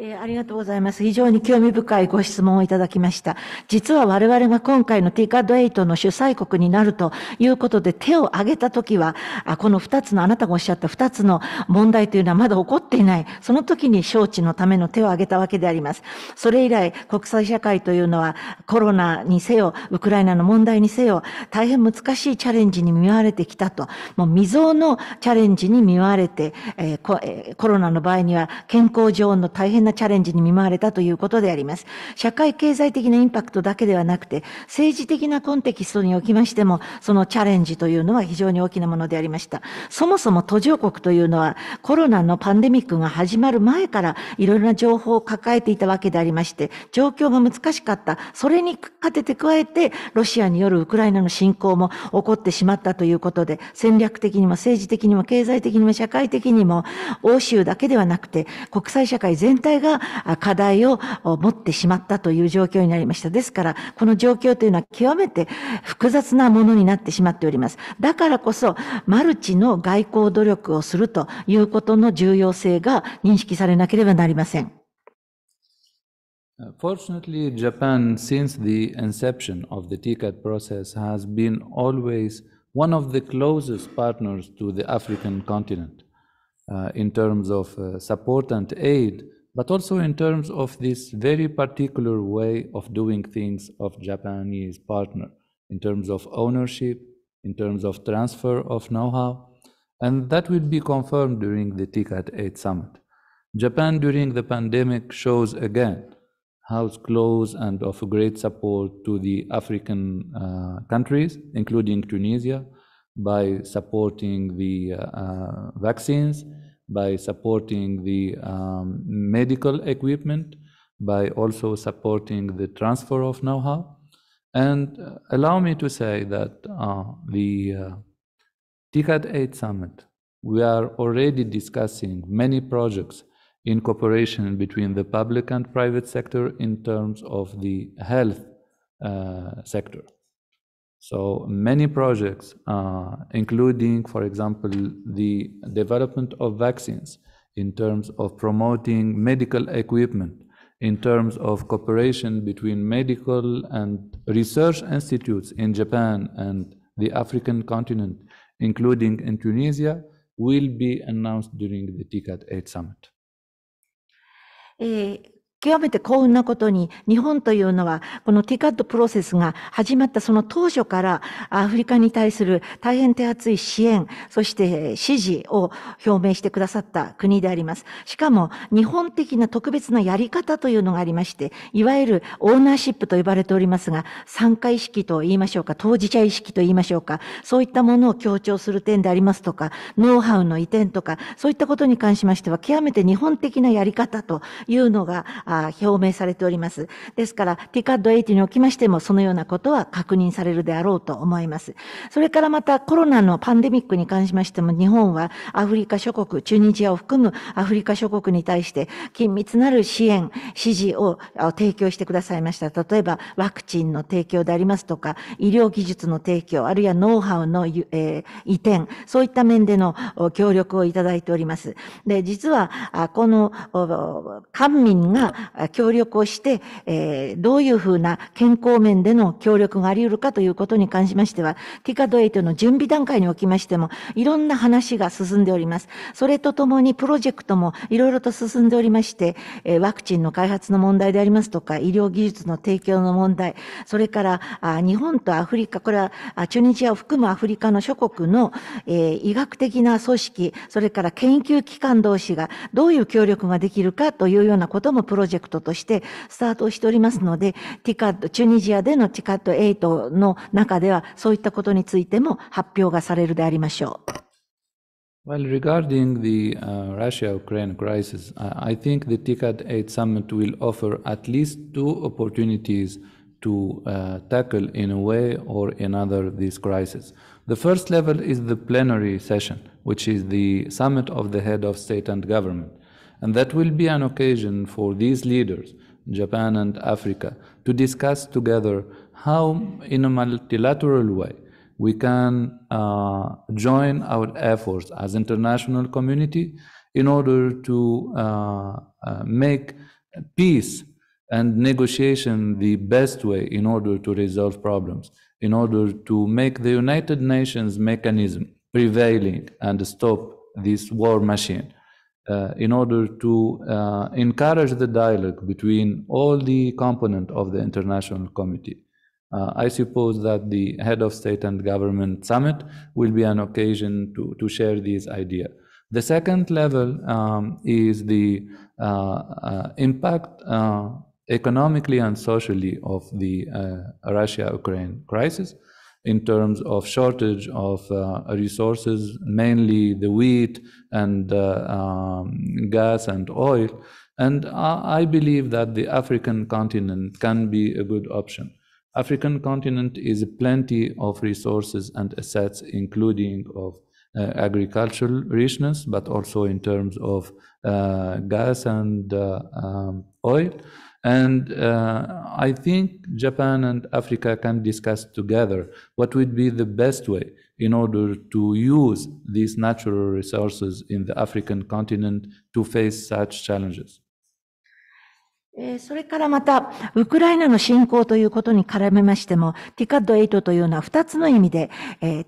えー、ありがとうございます。非常に興味深いご質問をいただきました。実は我々が今回の TCAD8 の主催国になるということで手を挙げたときは、この二つの、あなたがおっしゃった二つの問題というのはまだ起こっていない。その時に招致のための手を挙げたわけであります。それ以来、国際社会というのはコロナにせよ、ウクライナの問題にせよ、大変難しいチャレンジに見舞われてきたと。もう未曾有のチャレンジに見舞われて、えー、コロナの場合には健康上の大変ななチャレンジに見舞われたということであります。社会経済的なインパクトだけではなくて、政治的なコンテキストにおきましても、そのチャレンジというのは非常に大きなものでありました。そもそも途上国というのは、コロナのパンデミックが始まる前から、いろいろな情報を抱えていたわけでありまして、状況が難しかった。それに勝てて加えて、ロシアによるウクライナの侵攻も起こってしまったということで、戦略的にも政治的にも経済的にも社会的にも、欧州だけではなくて、国際社会全体れが課題を持ってしまったという状況になりました。ですから、この状況というのは極めて複雑なものになってしまっております。だからこそ、マルチの外交努力をするということの重要性が認識されなければなりません。Fortunately, Japan, since the inception of the TCAT process, has been always one of the closest partners to the African continent uh, in terms of uh, support and aid but also in terms of this very particular way of doing things of Japanese partner, in terms of ownership, in terms of transfer of know-how, and that will be confirmed during the TICAT 8 summit. Japan during the pandemic shows again how close and of great support to the African uh, countries, including Tunisia, by supporting the uh, uh vaccines by supporting the um, medical equipment, by also supporting the transfer of know-how. And uh, allow me to say that uh, the uh, TCAD 8 Summit, we are already discussing many projects in cooperation between the public and private sector in terms of the health uh, sector. So many projects, uh, including, for example, the development of vaccines, in terms of promoting medical equipment, in terms of cooperation between medical and research institutes in Japan and the African continent, including in Tunisia, will be announced during the TCAT 8 summit. Eh, 極めて幸運なことに、日本というのは、この TCAD プロセスが始まったその当初から、アフリカに対する大変手厚い支援、そして支持を表明してくださった国であります。しかも、日本的な特別なやり方というのがありまして、いわゆるオーナーシップと呼ばれておりますが、参加意識と言いましょうか、当事者意識と言いましょうか、そういったものを強調する点でありますとか、ノウハウの移転とか、そういったことに関しましては、極めて日本的なやり方というのが、あ表明されております。ですから、ティカッド80におきましても、そのようなことは確認されるであろうと思います。それからまた、コロナのパンデミックに関しましても、日本はアフリカ諸国、チュニジアを含むアフリカ諸国に対して、緊密なる支援、支持を提供してくださいました。例えば、ワクチンの提供でありますとか、医療技術の提供、あるいはノウハウの、え移転、そういった面での協力をいただいております。で、実は、この、官民が協力をして、えー、どういうふうな健康面での協力があり得るかということに関しましては、ティカドエイトの準備段階におきましても、いろんな話が進んでおります。それとともにプロジェクトもいろいろと進んでおりまして、えワクチンの開発の問題でありますとか、医療技術の提供の問題、それからあ日本とアフリカ、これはチュニジアを含むアフリカの諸国の、えー、医学的な組織、それから研究機関同士がどういう協力ができるかというようなこともプロジェクトとしてスタートしておりますので、ティカット、チュニジアでのティカット8の中では、そういったことについても発表がされるでありましょう。Well, regarding the uh, Russia Ukraine crisis, I think the TICAD 8 summit will offer at least two opportunities to uh, tackle in a way or another this crisis. The first level is the plenary session, which is the summit of the head of state and government. And that will be an occasion for these leaders, Japan and Africa, to discuss together how, in a multilateral way, we can uh, join our efforts as international community in order to uh, uh, make peace and negotiation the best way in order to resolve problems, in order to make the United Nations mechanism prevailing and stop this war machine. Uh, in order to uh, encourage the dialogue between all the component of the international committee. Uh, I suppose that the head of state and government summit will be an occasion to, to share these ideas. The second level um, is the uh, uh, impact economically and socially of the Russia-Ukraine crisis in terms of shortage of uh, resources, mainly the wheat and uh, um, gas and oil. And I believe that the African continent can be a good option. African continent is plenty of resources and assets, including of uh, agricultural richness, but also in terms of uh, gas and uh, um, oil. And uh, I think Japan and Africa can discuss together what would be the best way in order to use these natural resources in the African continent to face such challenges. それからまた、ウクライナの侵攻ということに絡めましても、ティカッド8というのは2つの意味で、え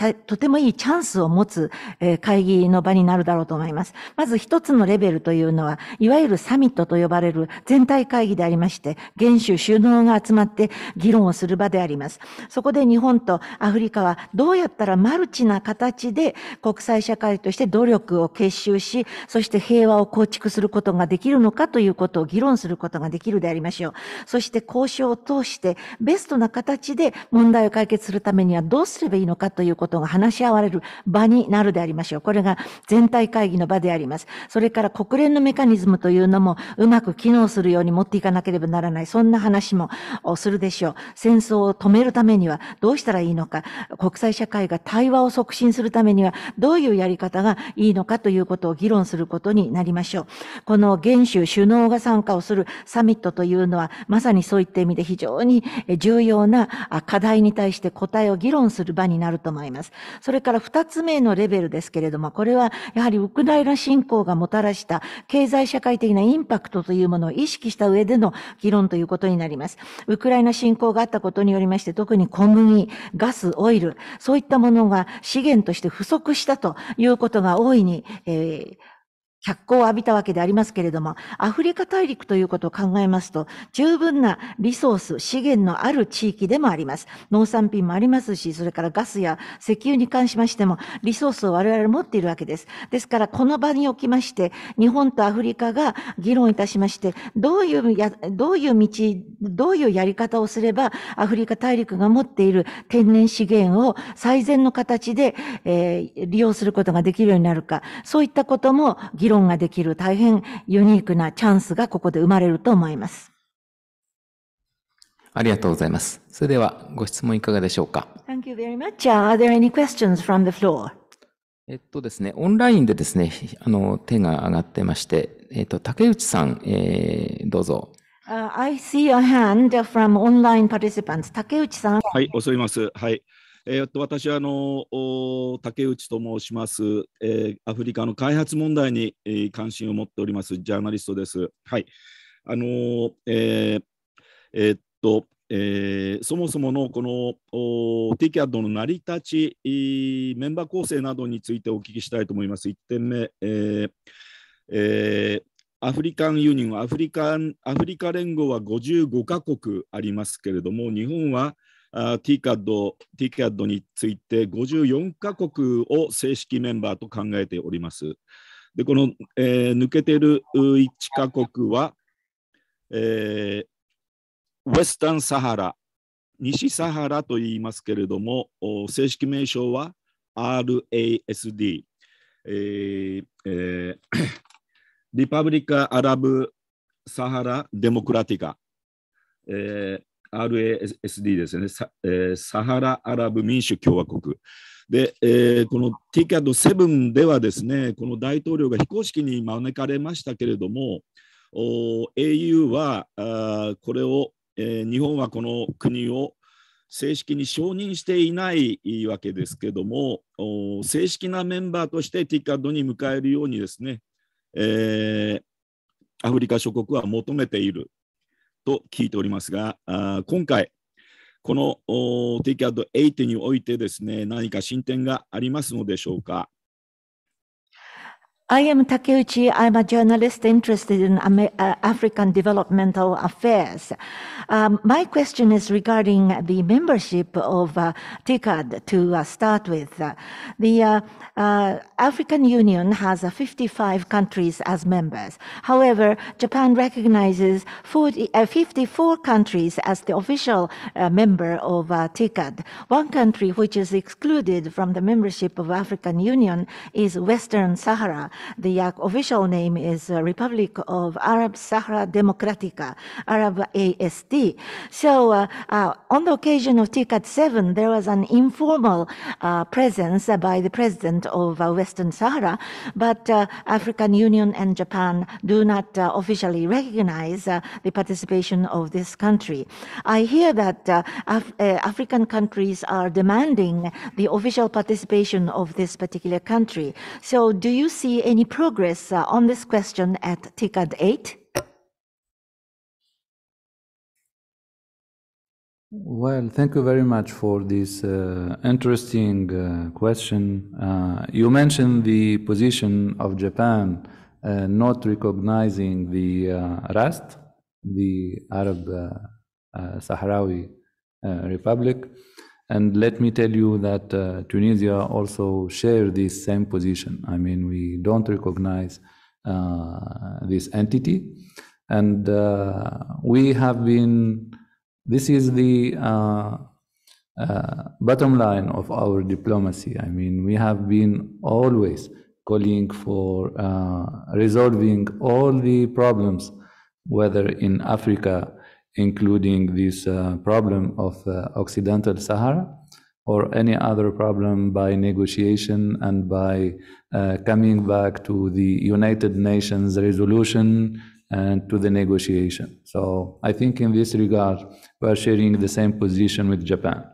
ー、とてもいいチャンスを持つ、えー、会議の場になるだろうと思います。まず1つのレベルというのは、いわゆるサミットと呼ばれる全体会議でありまして、現種首脳が集まって議論をする場であります。そこで日本とアフリカはどうやったらマルチな形で国際社会として努力を結集し、そして平和を構築することができるのかということを議論するすることができるでありましょう。そして交渉を通してベストな形で問題を解決するためにはどうすればいいのかということが話し合われる場になるでありましょう。これが全体会議の場であります。それから国連のメカニズムというのもうまく機能するように持っていかなければならない。そんな話もするでしょう。戦争を止めるためにはどうしたらいいのか。国際社会が対話を促進するためにはどういうやり方がいいのかということを議論することになりましょう。この元首首脳が参加をするるサミットというのは、まさにそういった意味で非常に重要な課題に対して答えを議論する場になると思います。それから二つ目のレベルですけれども、これはやはりウクライナ侵攻がもたらした経済社会的なインパクトというものを意識した上での議論ということになります。ウクライナ侵攻があったことによりまして、特に小麦、ガス、オイル、そういったものが資源として不足したということが大いに、えー脚光を浴びたわけでありますけれども、アフリカ大陸ということを考えますと、十分なリソース、資源のある地域でもあります。農産品もありますし、それからガスや石油に関しましても、リソースを我々持っているわけです。ですから、この場におきまして、日本とアフリカが議論いたしまして、どういうや、どういう道、どういうやり方をすれば、アフリカ大陸が持っている天然資源を最善の形で、えー、利用することができるようになるか、そういったことも議論論ができる大変ユニークなチャンスがここで生まれると思います。ありがとうございます。それではご質問いかがでしょうか。Thank you very much. Are there any questions from the floor? えっとですね、オンラインでですね、あの、手が上がってまして、えっと、竹内さん、えー、どうぞ。Uh, I see a hand from online participants. 竹内さん。はい、恐います。はい。えー、っと私はあの竹内と申します、えー、アフリカの開発問題に、えー、関心を持っておりますジャーナリストです。はいあのー、えーえー、っとえー、そもそものこの TCAD の成り立ち、メンバー構成などについてお聞きしたいと思います。1点目、えーえー、アフリカンユニオンアフリカン、アフリカ連合は55カ国ありますけれども、日本は TCAD, TCAD について54カ国を正式メンバーと考えております。で、この、えー、抜けている1カ国は、えー、ウェスタンサハラ、西サハラと言いますけれども、正式名称は RASD、えーえー、リパブリカ・アラブ・サハラ・デモクラティカ、えー、RASD ですねサ、えー、サハラアラブ民主共和国。で、えー、この TCAD7 ではですね、この大統領が非公式に招かれましたけれども、au はあこれを、えー、日本はこの国を正式に承認していないわけですけれども正式なメンバーとして TCAD に迎えるようにですね、えー、アフリカ諸国は求めていると聞いておりますが、あ今回、この Take o u 8においてですね、何か進展がありますのでしょうか。I am Takeuchi. I'm a journalist interested in uh, African developmental affairs. Um, my question is regarding the membership of uh, TICAD to uh, start with. Uh, the uh, African Union has 55 countries as members. However, Japan recognizes 40, 54 countries as the official member of TICAD. One country which is excluded from the membership of African Union is Western Sahara the official name is uh, Republic of Arab Sahara Democratica, Arab ASD. So uh, uh, on the occasion of TCAT 7, there was an informal presence by the president of Western Sahara, but African Union and Japan do not officially recognize the participation of this country. I hear that Af African countries are demanding the official participation of this particular country. So do you see any progress uh, on this question at TICAD 8? Well, thank you very much for this uh, interesting uh, question. Uh, you mentioned the position of Japan uh, not recognizing the uh, RAST, the Arab Sahrawi Republic. And let me tell you that uh, Tunisia also share this same position. I mean, we don't recognize uh, this entity. And uh, we have been, this is the uh, uh, bottom line of our diplomacy. I mean, we have been always calling for uh, resolving all the problems, whether in Africa including this uh, problem of uh, Occidental Sahara or any other problem by negotiation and by uh, coming back to the United Nations resolution and to the negotiation. So I think in this regard, we are sharing the same position with Japan.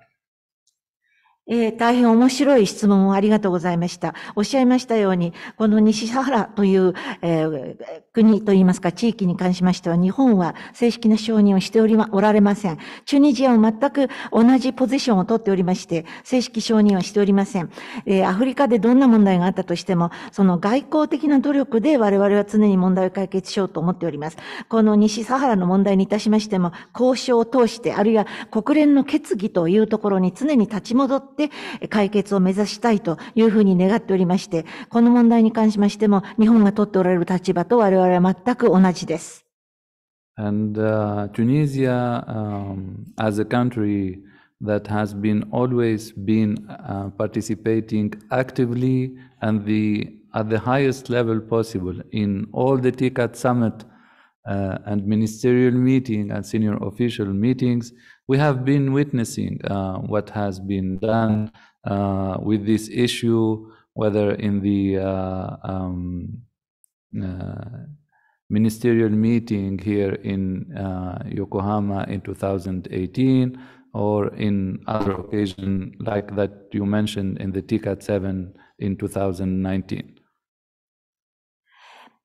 えー、大変面白い質問をありがとうございました。おっしゃいましたように、この西サハラという、えー、国といいますか地域に関しましては、日本は正式な承認をしており、ま、おられません。チュニジアも全く同じポジションを取っておりまして、正式承認はしておりません。えー、アフリカでどんな問題があったとしても、その外交的な努力で我々は常に問題を解決しようと思っております。この西サハラの問題にいたしましても、交渉を通して、あるいは国連の決議というところに常に立ち戻って、って解決を目指したいというふうに願っておりまして、この問題に関しましても、日本が取っておられる立場と我々は全く同じです。And uh, Tunisia, um, as a country that has been always been uh, participating actively and the at the highest level possible in all the TICAT summit uh, and ministerial meeting and senior official meetings, we have been witnessing uh, what has been done uh, with this issue, whether in the uh, um, ministerial meeting here in Yokohama in 2018 or in other occasion like that you mentioned in the TCAT 7 in 2019.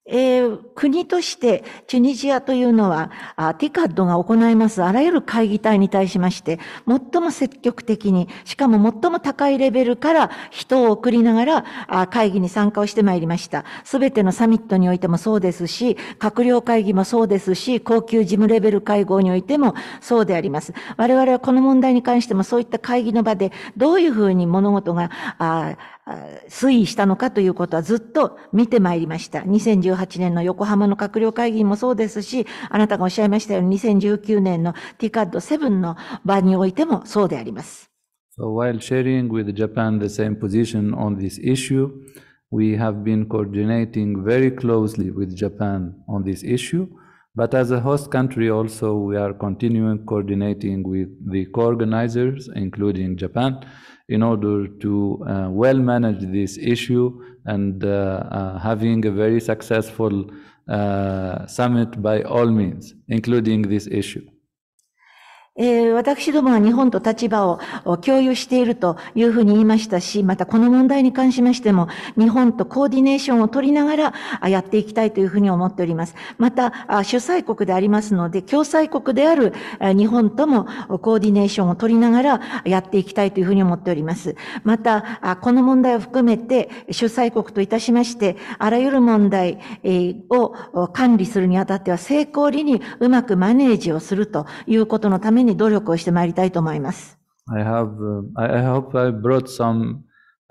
えー、国としてチュニジアというのはあ、ティカッドが行いますあらゆる会議体に対しまして、最も積極的に、しかも最も高いレベルから人を送りながらあ会議に参加をしてまいりました。すべてのサミットにおいてもそうですし、閣僚会議もそうですし、高級事務レベル会合においてもそうであります。我々はこの問題に関してもそういった会議の場でどういうふうに物事が、あ推移したのかということはずっと見てまいりました。2018年の横浜の閣僚会議もそうですし、あなたがおっしゃいましたように2019年の TCAD7 の場においてもそうであります。So while sharing with Japan the same position on this issue, we have been coordinating very closely with Japan on this issue. But as a host country also, we are continuing coordinating with the co-organizers, including Japan, in order to uh, well manage this issue and uh, uh, having a very successful uh, summit by all means, including this issue. えー、私どもは日本と立場を共有しているというふうに言いましたし、またこの問題に関しましても、日本とコーディネーションを取りながらやっていきたいというふうに思っております。また、主催国でありますので、共催国である日本ともコーディネーションを取りながらやっていきたいというふうに思っております。また、この問題を含めて、主催国といたしまして、あらゆる問題を管理するにあたっては、成功理にうまくマネージをするということのためにに努力をしてまいりたいと思います。I have, I hope I brought some、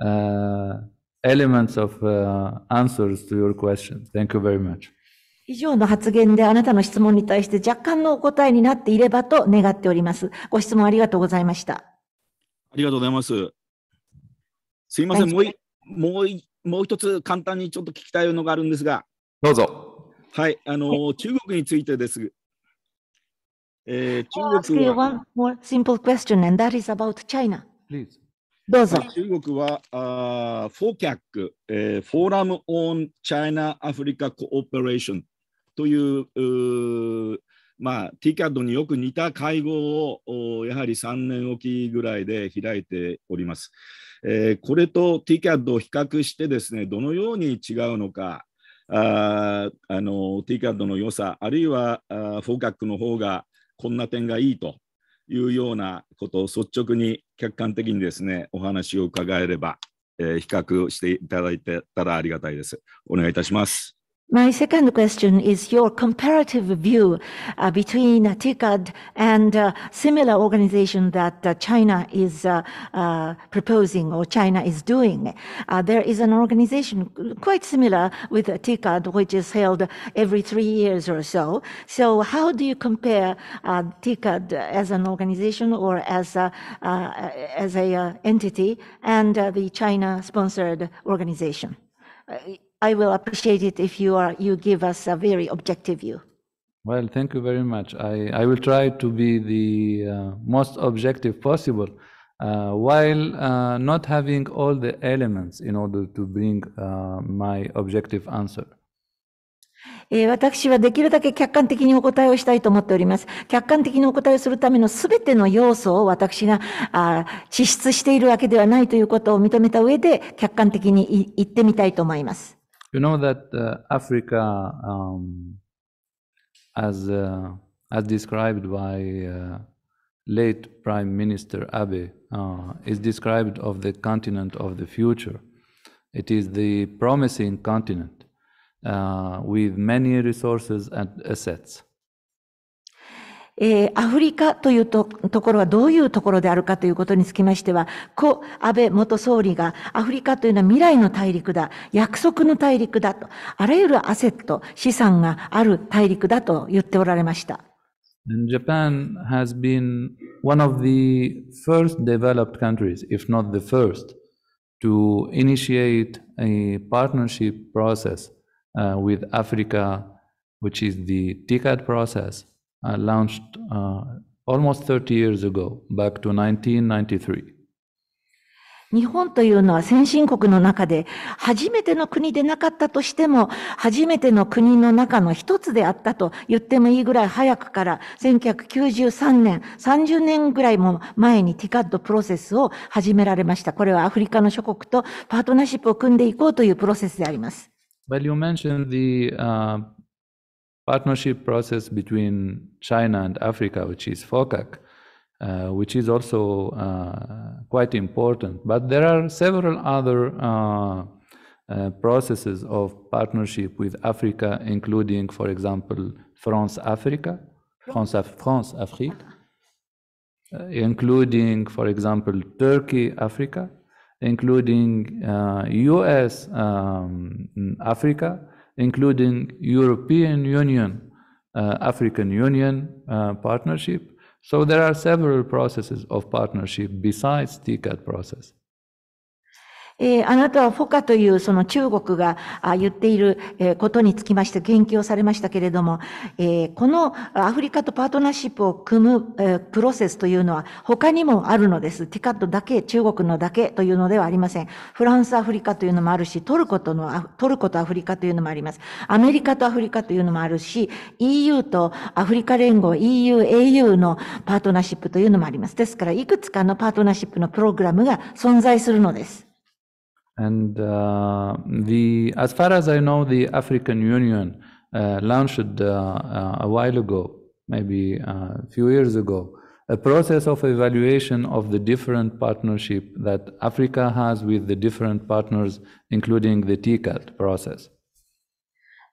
uh, elements of、uh, answers to your question. Thank you very much. 以上の発言であなたの質問に対して若干のお答えになっていればと願っております。ご質問ありがとうございました。ありがとうございます。すいません、もういもういもう一つ簡単にちょっと聞きたいのがあるんですが。どうぞ。はい、あの、はい、中国についてですえ中国は。One more simple question, and that is about China. Please. どうぞ。中国は、あフォーキャック、えフォーラム・オン・チャイナ・アフリカ・コペレーションというう、まあ、TCAD によく似た会合をやはり3年おきぐらいで開いております。えー、これと TCAD を比較してですね、どのように違うのか、ああの TCAD の良さ、あるいはあフォーカックの方がこんな点がいいというようなことを率直に客観的にですねお話を伺えれば、えー、比較していただいてたらありがたいです。お願いいたします。My second question is your comparative view uh, between TICAD and uh, similar organization that uh, China is proposing or China is doing. There is an organization quite similar with TICAD, which is held every three years or so. So how do you compare TICAD as an organization or as an entity and the China-sponsored organization? I will appreciate it if you are you give us a very objective view. Well, thank you very much. I, I will try to be the uh, most objective possible uh, while uh, not having all the elements in order to bring my objective answer. えー、私はできるだけ客観的にお答えをしたいと思っております。客観的にお答えをするためのすべての要素を私があ支出しているわけではないということを認めた上で客観的に言ってみたいと思います。You know that uh, Africa, um, as uh, as described by uh, late Prime Minister Abe, uh, is described of the continent of the future. It is the promising continent uh, with many resources and assets. えー、アフリカというところはどういうところであるかということにつきましては、故安倍元総理が、アフリカというのは未来の大陸だ、約束の大陸だと、あらゆるアセット、資産がある大陸だと言っておられました。And Japan has been one of the first developed countries, if not the first, to initiate a partnership process uh, with Africa, which is the TICAD process. I launched uh, almost 30 years ago, back to 1993. 日本というのは先進国の中で初めての国でなかったとしても、初めての国の中の一つであったと言ってもいいぐらい早くから、1993年、30年ぐらいも前にティカッドプロセスを始められました。これはアフリカの諸国とパートナーシップを組んでいこうというプロセスであります。w e l you mentioned the、uh, partnership process between China and Africa, which is FOCAC, uh, which is also uh, quite important. But there are several other uh, uh processes of partnership with Africa, including, for example, France Africa, France, Af France Afrique, uh, including, for example, Turkey Africa, including US uh, um, Africa, including European Union, uh, African Union uh, partnership. So there are several processes of partnership besides TCAT process. えー、あなたはフォカというその中国が言っていることにつきまして言及をされましたけれども、えー、このアフリカとパートナーシップを組む、えー、プロセスというのは他にもあるのです。ティカットだけ、中国のだけというのではありません。フランス、アフリカというのもあるし、トルコとの、トルコとアフリカというのもあります。アメリカとアフリカというのもあるし、EU とアフリカ連合、EU、AU のパートナーシップというのもあります。ですから、いくつかのパートナーシップのプログラムが存在するのです。And uh, the, as far as I know, the African Union uh, launched uh, uh a while ago, maybe uh, a few years ago, a process of evaluation of the different partnership that Africa has with the different partners, including the TCAT process.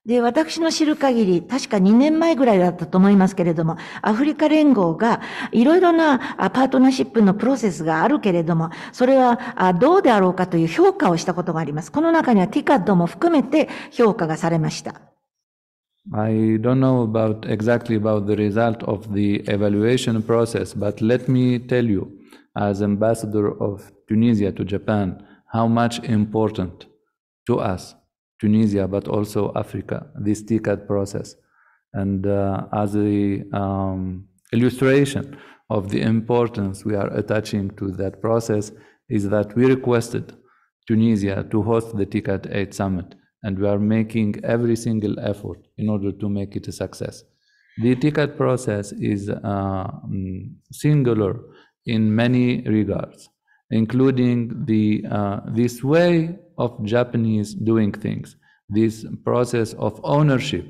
で、私の知る限り、確か2年前ぐらいだったと思いますけれども、アフリカ連合がいろいろなパートナーシップのプロセスがあるけれども、それはどうであろうかという評価をしたことがあります。この中にはティカッドも含めて評価がされました。I don't know about exactly about the result of the evaluation process, but let me tell you, as ambassador of Tunisia to Japan, how much important to us Tunisia, but also Africa, this TCAD process. And uh, as an um, illustration of the importance we are attaching to that process is that we requested Tunisia to host the TCAT 8 summit, and we are making every single effort in order to make it a success. The TCAT process is uh, mm, singular in many regards including the uh, this way of Japanese doing things, this process of ownership,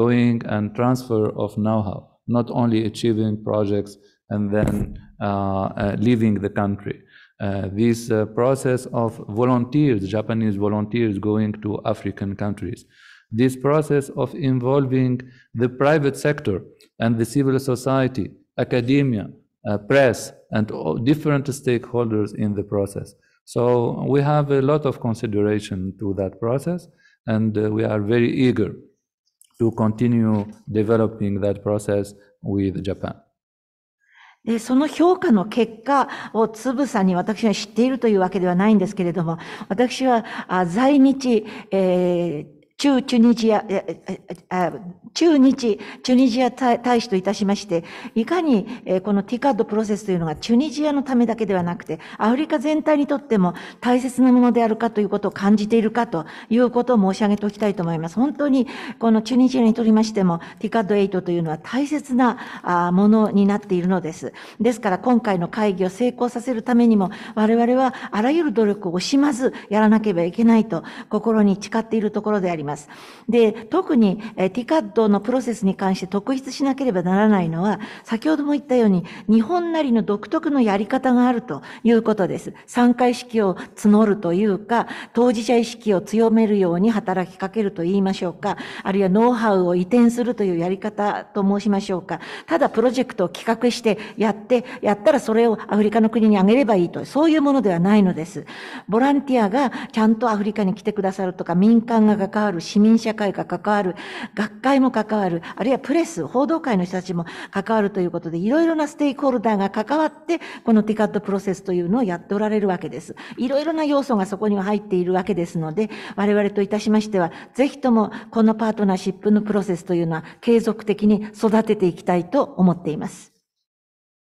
going and transfer of know-how, not only achieving projects and then uh, uh leaving the country. Uh, this uh, process of volunteers, Japanese volunteers going to African countries, this process of involving the private sector and the civil society, academia, uh, press, and different stakeholders in the process. So we have a lot of consideration to that process, and uh, we are very eager to continue developing that process with Japan. で、その評価の結果をつぶさに私は知っているというわけではないんですけれども、私は在日、えー中チュニジア、中日、チュニジア大使といたしまして、いかにこのティカッドプロセスというのがチュニジアのためだけではなくて、アフリカ全体にとっても大切なものであるかということを感じているかということを申し上げておきたいと思います。本当に、このチュニジアにとりましても、ティカッド8というのは大切なものになっているのです。ですから、今回の会議を成功させるためにも、我々はあらゆる努力を惜しまずやらなければいけないと心に誓っているところであります。ます。で、特に、えー、TCAD のプロセスに関して特筆しなければならないのは、先ほども言ったように、日本なりの独特のやり方があるということです。参加意識を募るというか、当事者意識を強めるように働きかけると言いましょうか、あるいはノウハウを移転するというやり方と申しましょうか、ただプロジェクトを企画してやって、やったらそれをアフリカの国にあげればいいと、そういうものではないのです。ボランティアがちゃんとアフリカに来てくださるとか、民間が関わる市民社会が関わる、学会も関わる、あるいはプレス、報道界の人たちも関わるということで、いろいろなステークホルダーが関わって、このティカットプロセスというのをやっておられるわけです。いろいろな要素がそこには入っているわけですので、我々といたしましては、ぜひともこのパートナーシップのプロセスというのは継続的に育てていきたいと思っています。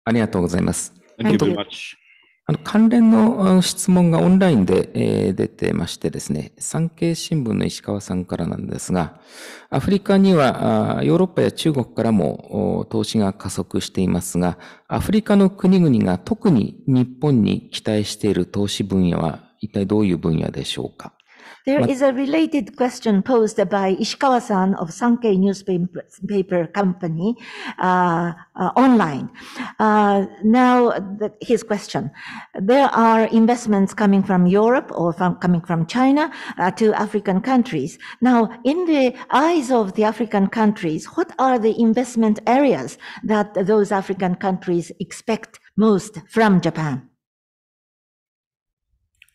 ありがとうございます。Thank you very much. あの、関連の質問がオンラインで、出てましてですね、産経新聞の石川さんからなんですが、アフリカにはヨーロッパや中国からも投資が加速していますが、アフリカの国々が特に日本に期待している投資分野は一体どういう分野でしょうか There a related question posed by Ishikawa-san of Sankei newspaper company uh, uh, online. Uh, now, the, his question: There are investments coming from Europe or from, coming from China uh, to African countries. Now, in the eyes of the African countries, what are the investment areas that those African countries expect most from Japan?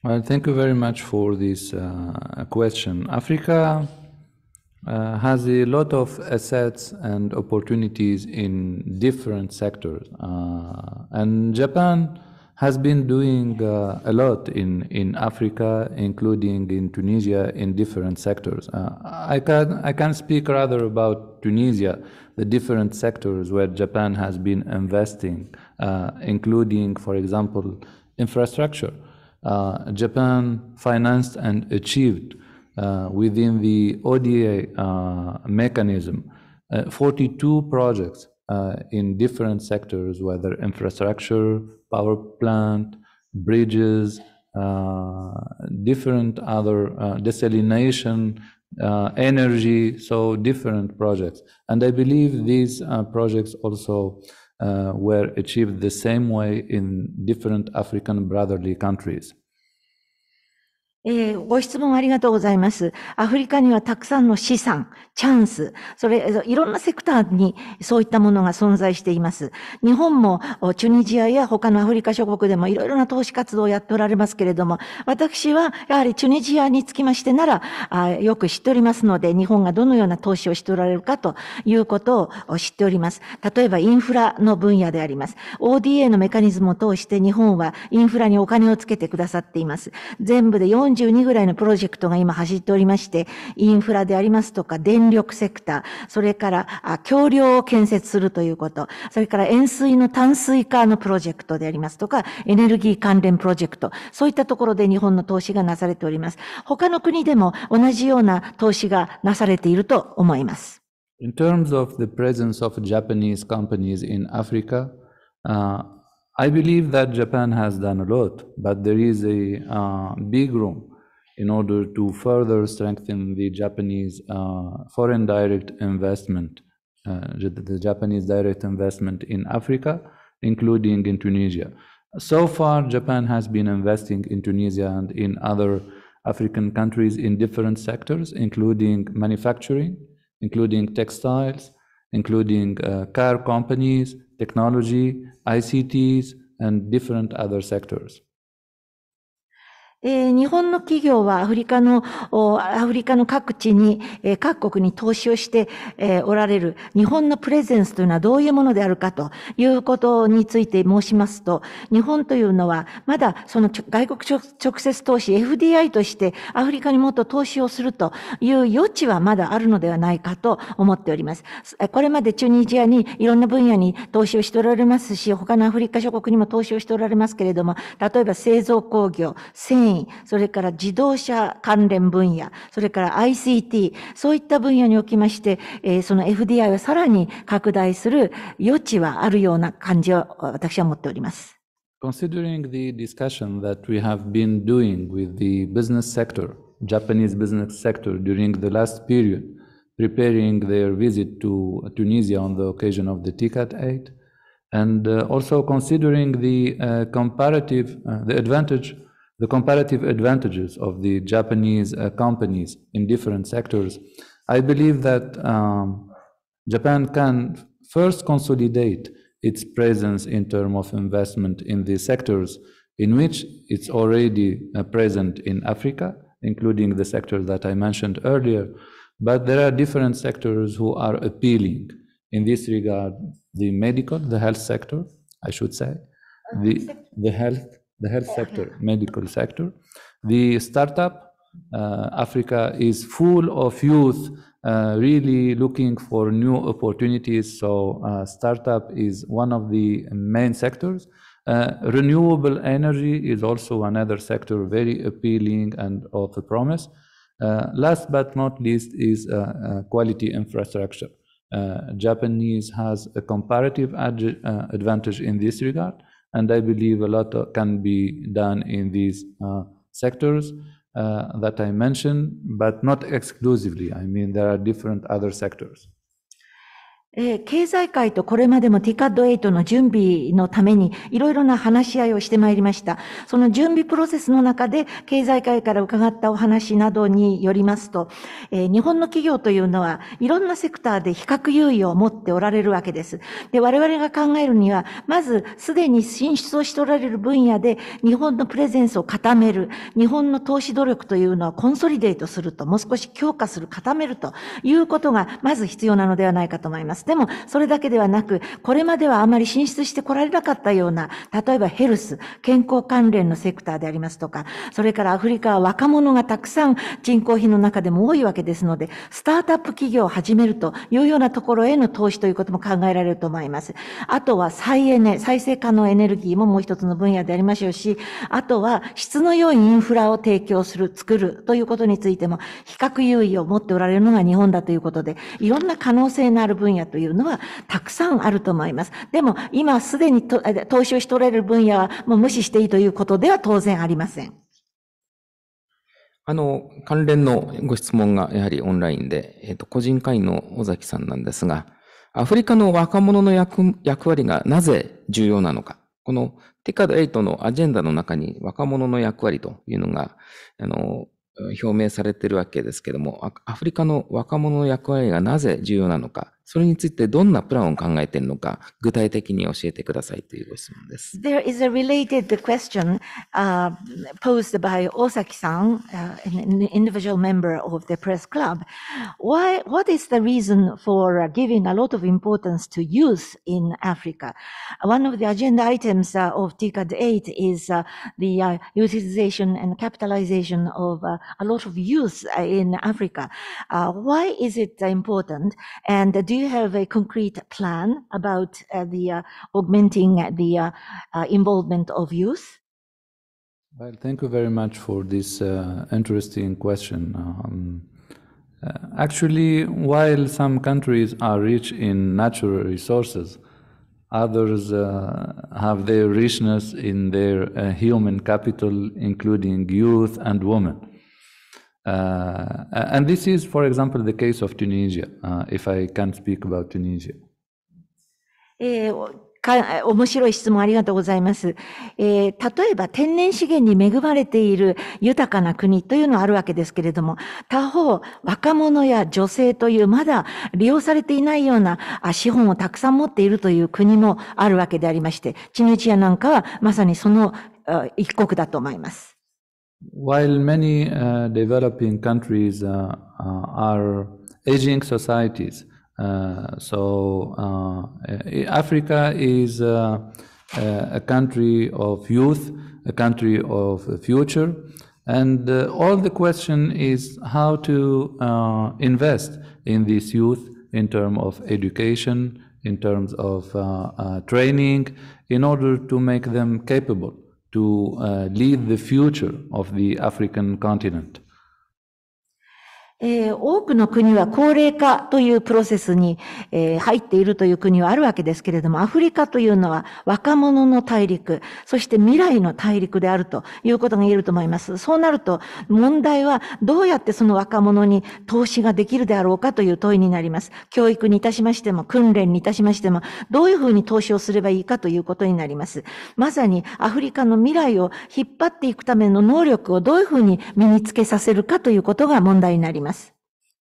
Well, thank you very much for this uh, question. Africa uh, has a lot of assets and opportunities in different sectors, uh, and Japan has been doing uh, a lot in, in Africa, including in Tunisia, in different sectors. Uh, I can I can speak rather about Tunisia, the different sectors where Japan has been investing, uh, including, for example, infrastructure. Uh, Japan financed and achieved uh, within the ODA uh, mechanism 42 projects in different sectors, whether infrastructure, power plant, bridges, uh, different other uh, desalination, uh, energy, so different projects. And I believe these projects also uh, were achieved the same way in different African brotherly countries. えー、ご質問ありがとうございます。アフリカにはたくさんの資産、チャンス、それ、いろんなセクターにそういったものが存在しています。日本もチュニジアや他のアフリカ諸国でもいろいろな投資活動をやっておられますけれども、私はやはりチュニジアにつきましてなら、あよく知っておりますので、日本がどのような投資をしておられるかということを知っております。例えばインフラの分野であります。ODA のメカニズムを通して日本はインフラにお金をつけてくださっています。全部で4 42ぐらいのプロジェクトが今走っておりまして、インフラでありますとか、電力セクター、それから、橋梁を建設するということ、それから塩水の淡水化のプロジェクトでありますとか、エネルギー関連プロジェクト、そういったところで日本の投資がなされております。他の国でも同じような投資がなされていると思います。In terms of the presence of Japanese companies in Africa, uh, I believe that Japan has done a lot, but there is a uh, big room in order to further strengthen the Japanese uh, foreign direct investment, uh, the Japanese direct investment in Africa, including in Tunisia. So far, Japan has been investing in Tunisia and in other African countries in different sectors, including manufacturing, including textiles, including uh, car companies, technology, ICTs, and different other sectors. えー、日本の企業はアフリカの、アフリカの各地に、えー、各国に投資をして、えー、おられる日本のプレゼンスというのはどういうものであるかということについて申しますと、日本というのはまだその外国直接投資 FDI としてアフリカにもっと投資をするという余地はまだあるのではないかと思っております。これまでチュニジアにいろんな分野に投資をしておられますし、他のアフリカ諸国にも投資をしておられますけれども、例えば製造工業、繊維員、それから自動車関連分野、それから ICT、そういった分野におきまして、えー、その FDI をさらに拡大する余地はあるような感じを私は持っております。Considering the discussion that we have been doing with the business sector, Japanese business sector during the last period, preparing their visit to Tunisia on the occasion of the TICAT 8, and uh, also considering the uh, comparative, uh, the advantage The comparative advantages of the Japanese uh, companies in different sectors, I believe that um, Japan can first consolidate its presence in terms of investment in the sectors in which it's already uh, present in Africa, including the sector that I mentioned earlier. But there are different sectors who are appealing. In this regard, the medical, the health sector, I should say, uh, the, the health the health sector, medical sector. The startup, uh, Africa is full of youth uh, really looking for new opportunities. So uh, startup is one of the main sectors. Uh, renewable energy is also another sector very appealing and of promise. Uh, last but not least is uh, quality infrastructure. Japanese has a comparative advantage in this regard. And I believe a lot can be done in these uh, sectors uh, that I mentioned, but not exclusively. I mean, there are different other sectors. えー、経済界とこれまでも TCAD8 の準備のためにいろいろな話し合いをしてまいりました。その準備プロセスの中で経済界から伺ったお話などによりますと、えー、日本の企業というのはいろんなセクターで比較優位を持っておられるわけです。で、我々が考えるには、まずすでに進出をしておられる分野で日本のプレゼンスを固める、日本の投資努力というのはコンソリデートすると、もう少し強化する、固めるということがまず必要なのではないかと思います。ますでもそれだけではなくこれまではあまり進出してこられなかったような例えばヘルス健康関連のセクターでありますとかそれからアフリカは若者がたくさん人口比の中でも多いわけですのでスタートアップ企業を始めるというようなところへの投資ということも考えられると思いますあとは再エネ再生可能エネルギーももう一つの分野でありましょうしあとは質の良いインフラを提供する作るということについても比較優位を持っておられるのが日本だということでいろんな可能性のある分野というのはたくさんあると思います。でも今すでに踏襲しとれる分野はもう無視していいということでは当然ありません。あの、関連のご質問がやはりオンラインで、えっ、ー、と、個人会員の尾崎さんなんですが、アフリカの若者の役役割がなぜ重要なのか。このティカード8のアジェンダの中に若者の役割というのが、あの、表明されているわけですけども、アフリカの若者の役割がなぜ重要なのか、それについてどんなプランを考えているのか、具体的に教えてくださいというご質問です。There is a related question、uh, posed by Osaki-san,、uh, an individual member of the press club. Why, what is the reason for giving a lot of importance to youth in Africa? One of the agenda items of TCAD 8 is the u t i l i z a t i o n and capitalization of a lot of youth in Africa. Uh, why is it important? And do do you have a concrete plan about uh, the uh, augmenting the uh, involvement of youth? Well, thank you very much for this uh, interesting question. Um, actually, while some countries are rich in natural resources, others uh, have their richness in their human capital, including youth and women. and this is, for example, the case of Tunisia, if I can speak about Tunisia. えー、か面白い質問ありがとうございます、えー、例えば天然資源に恵まれている豊かな国というのはあるわけですけれども、他方、若者や女性というまだ利用されていないような資本をたくさん持っているという国もあるわけでありまして、チュニジアなんかはまさにその一国だと思います。While many uh, developing countries uh, uh are aging societies, uh, so uh, Africa is a country of youth, a country of future, and all the question is how to invest in this youth in terms of education, in terms of uh, uh, training, in order to make them capable to uh, lead the future of the African continent. えー、多くの国は高齢化というプロセスに、えー、入っているという国はあるわけですけれども、アフリカというのは若者の大陸、そして未来の大陸であるということが言えると思います。そうなると、問題はどうやってその若者に投資ができるであろうかという問いになります。教育にいたしましても、訓練にいたしましても、どういうふうに投資をすればいいかということになります。まさにアフリカの未来を引っ張っていくための能力をどういうふうに身につけさせるかということが問題になります。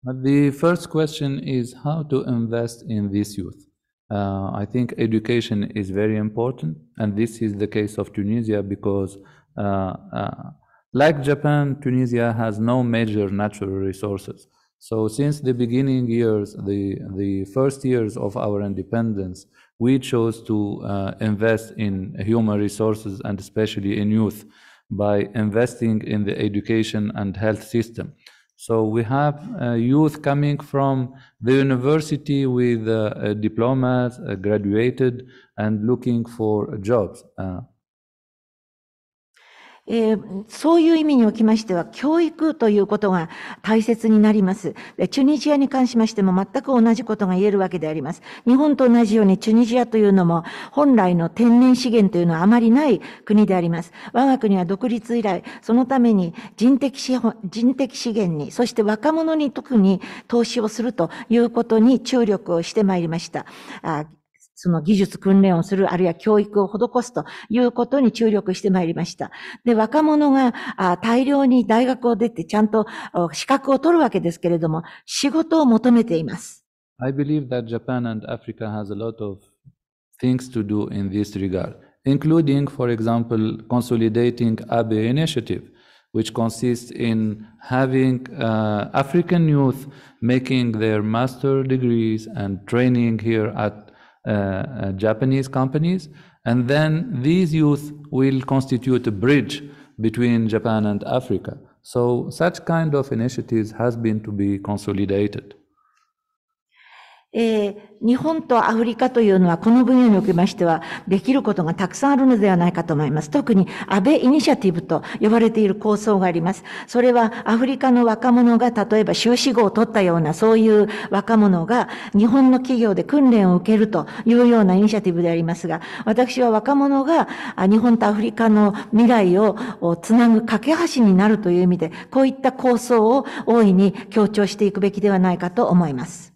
The first question is how to invest in this youth. Uh, I think education is very important, and this is the case of Tunisia because, uh, uh, like Japan, Tunisia has no major natural resources. So, since the beginning years, the, the first years of our independence, we chose to uh, invest in human resources and especially in youth by investing in the education and health system. So we have uh, youth coming from the university with uh, diplomas, graduated, and looking for jobs. Uh, えー、そういう意味におきましては、教育ということが大切になります。チュニジアに関しましても全く同じことが言えるわけであります。日本と同じようにチュニジアというのも、本来の天然資源というのはあまりない国であります。我が国は独立以来、そのために人的資本、人的資源に、そして若者に特に投資をするということに注力をしてまいりました。その技術訓練をする、あるいは教育を施すということに注力してまいりました。で、若者が大量に大学を出てちゃんと資格を取るわけですけれども、仕事を求めています。I believe that Japan and Africa has a lot of things to do in this regard, including, for example, consolidating Abe initiative. Which consists in having uh, African youth making their master degrees and training here at Uh, uh, Japanese companies. And then these youth will constitute a bridge between Japan and Africa. So such kind of initiatives has been to be consolidated. えー、日本とアフリカというのはこの分野におきましてはできることがたくさんあるのではないかと思います。特に安倍イニシアティブと呼ばれている構想があります。それはアフリカの若者が例えば修士号を取ったようなそういう若者が日本の企業で訓練を受けるというようなイニシアティブでありますが、私は若者が日本とアフリカの未来をつなぐ架け橋になるという意味で、こういった構想を大いに強調していくべきではないかと思います。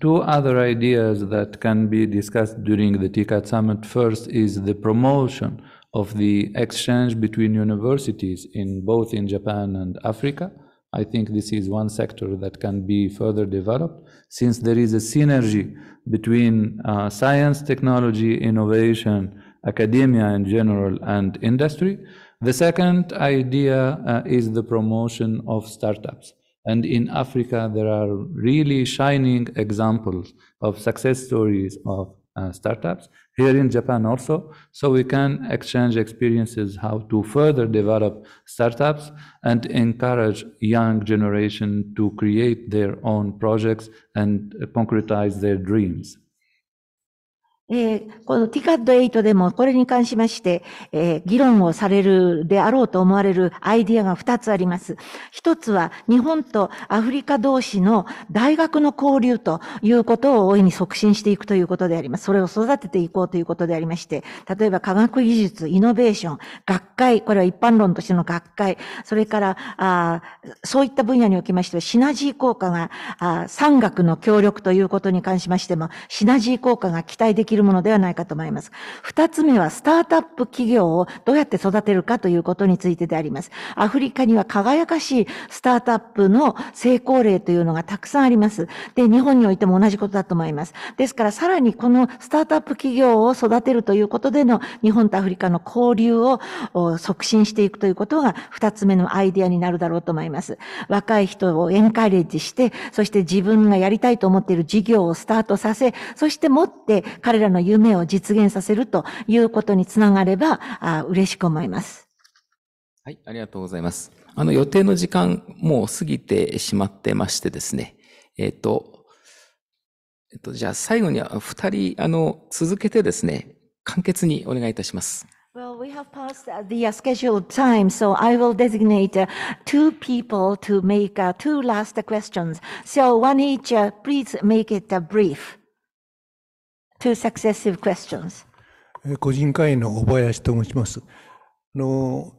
Two other ideas that can be discussed during the TCAT summit first is the promotion of the exchange between universities in both in Japan and Africa. I think this is one sector that can be further developed since there is a synergy between uh, science, technology, innovation, academia in general, and industry. The second idea uh, is the promotion of startups. And in Africa, there are really shining examples of success stories of uh, startups. Here in Japan also, so we can exchange experiences how to further develop startups and encourage young generation to create their own projects and concretize their dreams. えー、この TCAD8 でもこれに関しまして、えー、議論をされるであろうと思われるアイディアが2つあります。1つは日本とアフリカ同士の大学の交流ということを大いに促進していくということであります。それを育てていこうということでありまして、例えば科学技術、イノベーション、学会、これは一般論としての学会、それからあそういった分野におきましてはシナジー効果があ産学の協力ということに関しましてもシナジー効果が期待できるるものではないかと思います。二つ目は、スタートアップ企業をどうやって育てるかということについてであります。アフリカには輝かしいスタートアップの成功例というのがたくさんあります。で、日本においても同じことだと思います。ですから、さらにこのスタートアップ企業を育てるということでの日本とアフリカの交流を促進していくということが二つ目のアイデアになるだろうと思います。若い人をエンカレッジして、そして自分がやりたいと思っている事業をスタートさせ、そして持って彼ららの夢を実現させるということにつながれば、あ嬉しく思います。はい、ありがとうございます。あの、予定の時間、もう過ぎてしまってましてですね。えっ、ー、と、えっ、ー、と、じゃあ最後には2人、あの、続けてですね、簡潔にお願いいたします。Well, we have passed the scheduled time, so I will designate two people to make two last questions. So one each, please make it brief. Two successive questions. 個人会員の小林と申します。あの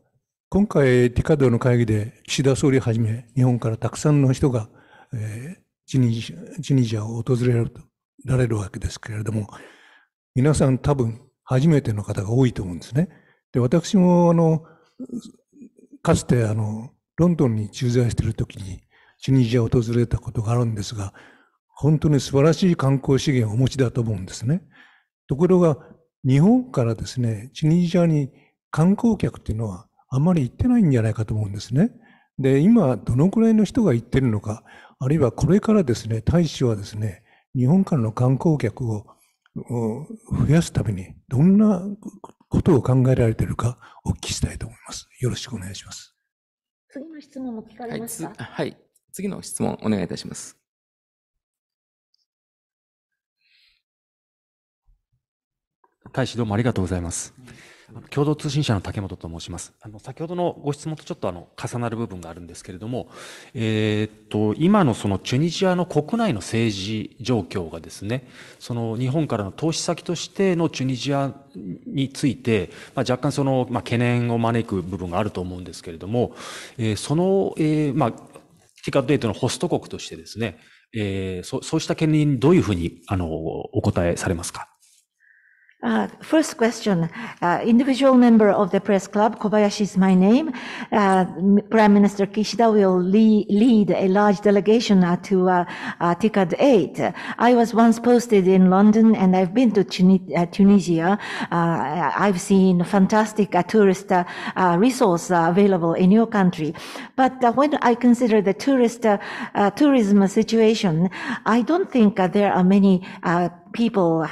今回、ティカドの会議で岸田総理はじめ、日本からたくさんの人が、えー、チニチニジアを訪れるられるわけですけれども、皆さん多分初めての方が多いと思うんですね。で私もあのかつてあのロンドンに駐在している時にチュニジアを訪れたことがあるんですが、本当に素晴らしい観光資源をお持ちだと思うんですね。ところが、日本からですね、チュニジアに観光客っていうのはあまり行ってないんじゃないかと思うんですね。で、今、どのくらいの人が行ってるのか、あるいはこれからですね、大使はですね、日本からの観光客を増やすために、どんなことを考えられているか、お聞きしたいと思います。よろしくお願いします。次の質問も聞かれますか、はい、はい。次の質問、お願いいたします。大使どうもありがとうございます。共同通信社の竹本と申します。あの先ほどのご質問とちょっとあの重なる部分があるんですけれども、えー、っと今のそのチュニジアの国内の政治状況がですね、その日本からの投資先としてのチュニジアについて、まあ、若干その、まあ、懸念を招く部分があると思うんですけれども、えー、その、えー、まあ、ピカデートのホスト国としてですね、えー、そそうした懸念にどういうふうにあのお答えされますか。Uh, first question. Uh, individual member of the press club, Kobayashi is my name. Uh, Prime Minister Kishida will lead a large delegation to TICAD 8. I was once posted in London, and I've been to Tunisia. I've seen fantastic tourist resource available in your country. But when I consider the tourist tourism situation, I don't think there are many people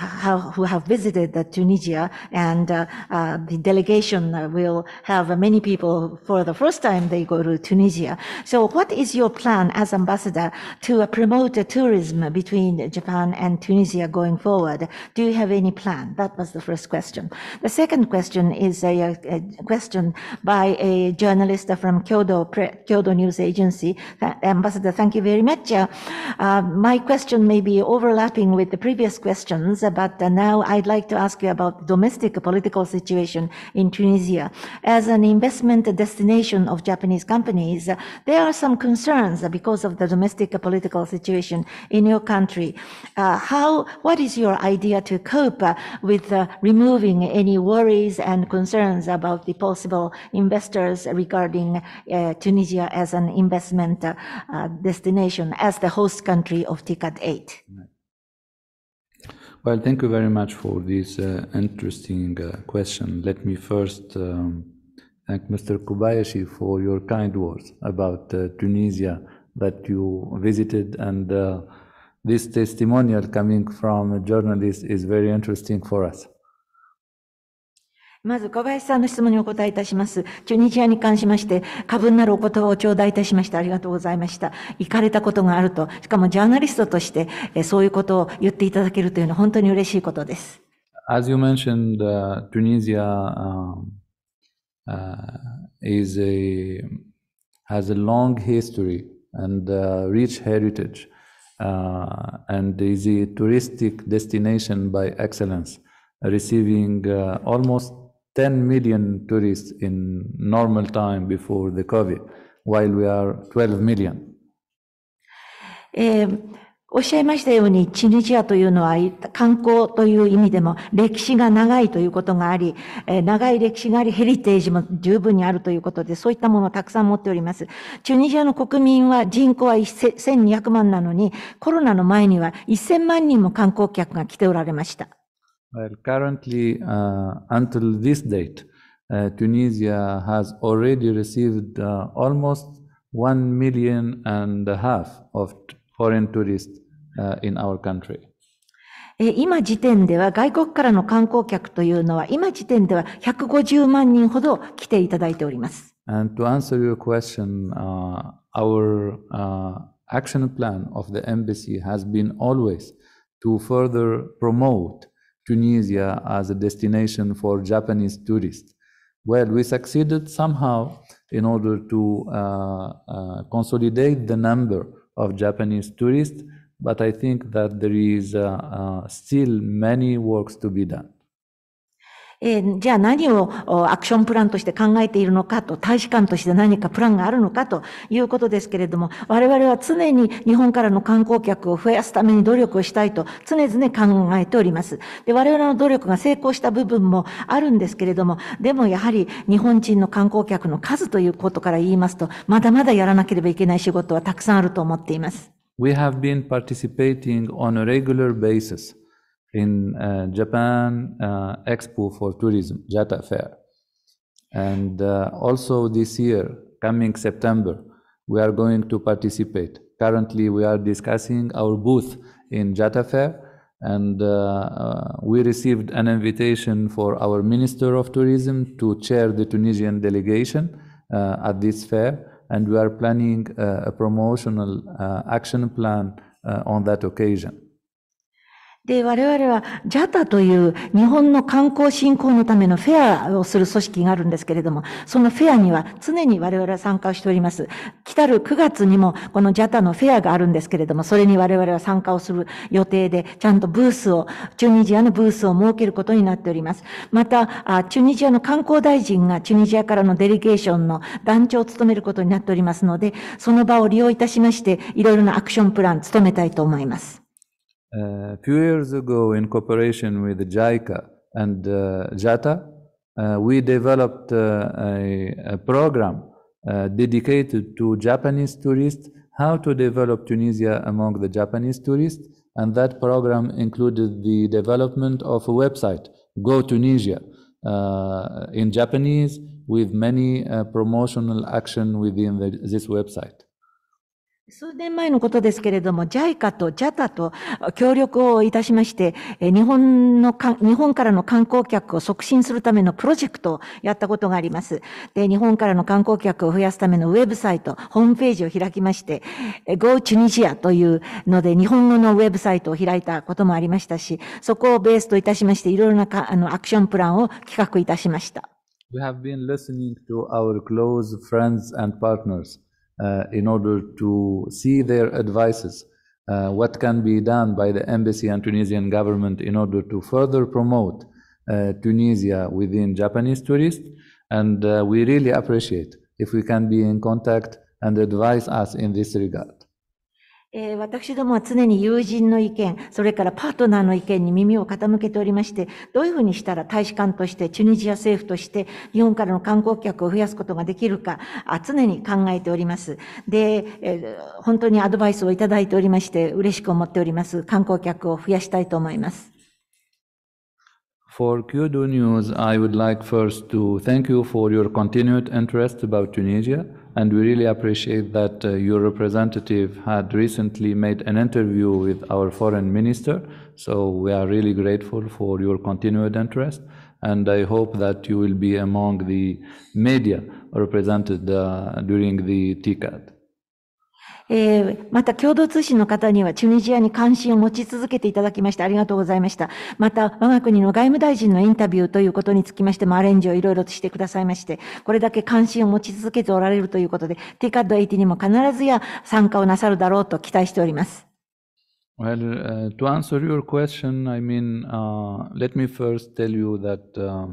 who have visited Tunisia, and uh, uh, the delegation will have many people for the first time they go to Tunisia. So what is your plan as ambassador to uh, promote tourism between Japan and Tunisia going forward? Do you have any plan? That was the first question. The second question is a, a question by a journalist from Kyoto, Kyoto News Agency. Ambassador, thank you very much. Uh, my question may be overlapping with the previous question questions, but uh, now I'd like to ask you about domestic political situation in Tunisia. As an investment destination of Japanese companies, there are some concerns because of the domestic political situation in your country. Uh, how, what is your idea to cope uh, with uh, removing any worries and concerns about the possible investors regarding uh, Tunisia as an investment uh, destination as the host country of TICAD 8? Well, thank you very much for this uh, interesting uh, question. Let me first um, thank Mr. Kobayashi for your kind words about uh, Tunisia that you visited. And uh, this testimonial coming from a journalist is very interesting for us. まず小林さんの質問にお答えいたします。チュニジアに関しまして、過分なるお言葉を頂戴いたしましてありがとうございました。行かれたことがあると、しかもジャーナリストとして、そういうことを言っていただけるというのは本当に嬉しいことです。As you mentioned, uh, Tunisia um, uh, is a, has a long history and uh, rich heritage uh, and is a touristic destination by excellence, receiving uh, almost 10 million tourists in normal time before the COVID, while we are 12 million. えおっしゃいましたように、チュニジアというのは観光という意味でも歴史が長いということがあり、え長い歴史があり、ヘリテージも十分にあるということで、そういったものをたくさん持っております。チュニジアの国民は人口は1200万なのに、コロナの前には1000万人も観光客が来ておられました。Well, currently, uh, until this date, uh, Tunisia has already received uh, almost one million and a half of foreign tourists in our country. 今時点では外国からの観光客というのは今時点では150万人ほど来ていただいております。And to answer your question,、uh, our、uh, action plan of the embassy has been always to further promote Tunisia as a destination for Japanese tourists. Well, we succeeded somehow in order to uh, uh, consolidate the number of Japanese tourists, but I think that there is uh, uh still many works to be done. えー、じゃあ何をアクションプランとして考えているのかと、大使館として何かプランがあるのかということですけれども、我々は常に日本からの観光客を増やすために努力をしたいと常々考えております。で、我々の努力が成功した部分もあるんですけれども、でもやはり日本人の観光客の数ということから言いますと、まだまだやらなければいけない仕事はたくさんあると思っています。We have been participating on a regular basis in uh, Japan uh, Expo for Tourism, JATA Fair. And uh, also this year, coming September, we are going to participate. Currently, we are discussing our booth in JATA Fair, and uh, uh, we received an invitation for our Minister of Tourism to chair the Tunisian delegation uh, at this fair. And we are planning a promotional action plan on that occasion. で、我々は JATA という日本の観光振興のためのフェアをする組織があるんですけれども、そのフェアには常に我々は参加をしております。来たる9月にもこの JATA のフェアがあるんですけれども、それに我々は参加をする予定で、ちゃんとブースを、チュニジアのブースを設けることになっております。また、チュニジアの観光大臣がチュニジアからのデリケーションの団長を務めることになっておりますので、その場を利用いたしまして、いろいろなアクションプラン務めたいと思います。Uh, a few years ago, in cooperation with JICA and uh, JATA, uh, we developed a, a, program dedicated to Japanese tourists, how to develop Tunisia among the Japanese tourists. And that program included the development of a website, Go Tunisia, in Japanese, with many promotional action within the, this website. 数年前のことですけれども、JICA と JATA と協力をいたしまして、日本のか、日本からの観光客を促進するためのプロジェクトをやったことがあります。で、日本からの観光客を増やすためのウェブサイト、ホームページを開きまして、Go Tunisia というので、日本語のウェブサイトを開いたこともありましたし、そこをベースといたしまして、いろいろなかあのアクションプランを企画いたしました。We have been listening to our close friends and partners. Uh, in order to see their advices. Uh, what can be done by the embassy and Tunisian government in order to further promote uh, Tunisia within Japanese tourists? And we really appreciate if we can be in contact and advise us in this regard. えー、私どもは常に友人の意見、それからパートナーの意見に耳を傾けておりまして、どういうふうにしたら大使館として、チュニジア政府として、日本からの観光客を増やすことができるか、あ常に考えております。で、えー、本当にアドバイスをいただいておりまして、嬉しく思っております。観光客を増やしたいと思います。For Kyodo News, I would like first to thank you for your continued interest about Tunisia. And we really appreciate that uh, your representative had recently made an interview with our foreign minister. So we are really grateful for your continued interest. And I hope that you will be among the media represented uh, during the TCAT. えー、また共同通信の方にはチュニジアに関心を持ち続けていただきましてありがとうございました。また、我が国の外務大臣のインタビューということにつきましてもアレンジをいろいろとしてくださいまして、これだけ関心を持ち続けておられるということで、テ TCAD80 にも必ずや参加をなさるだろうと期待しております。Well, uh, to answer your question, I mean, uh, let me first tell you that uh,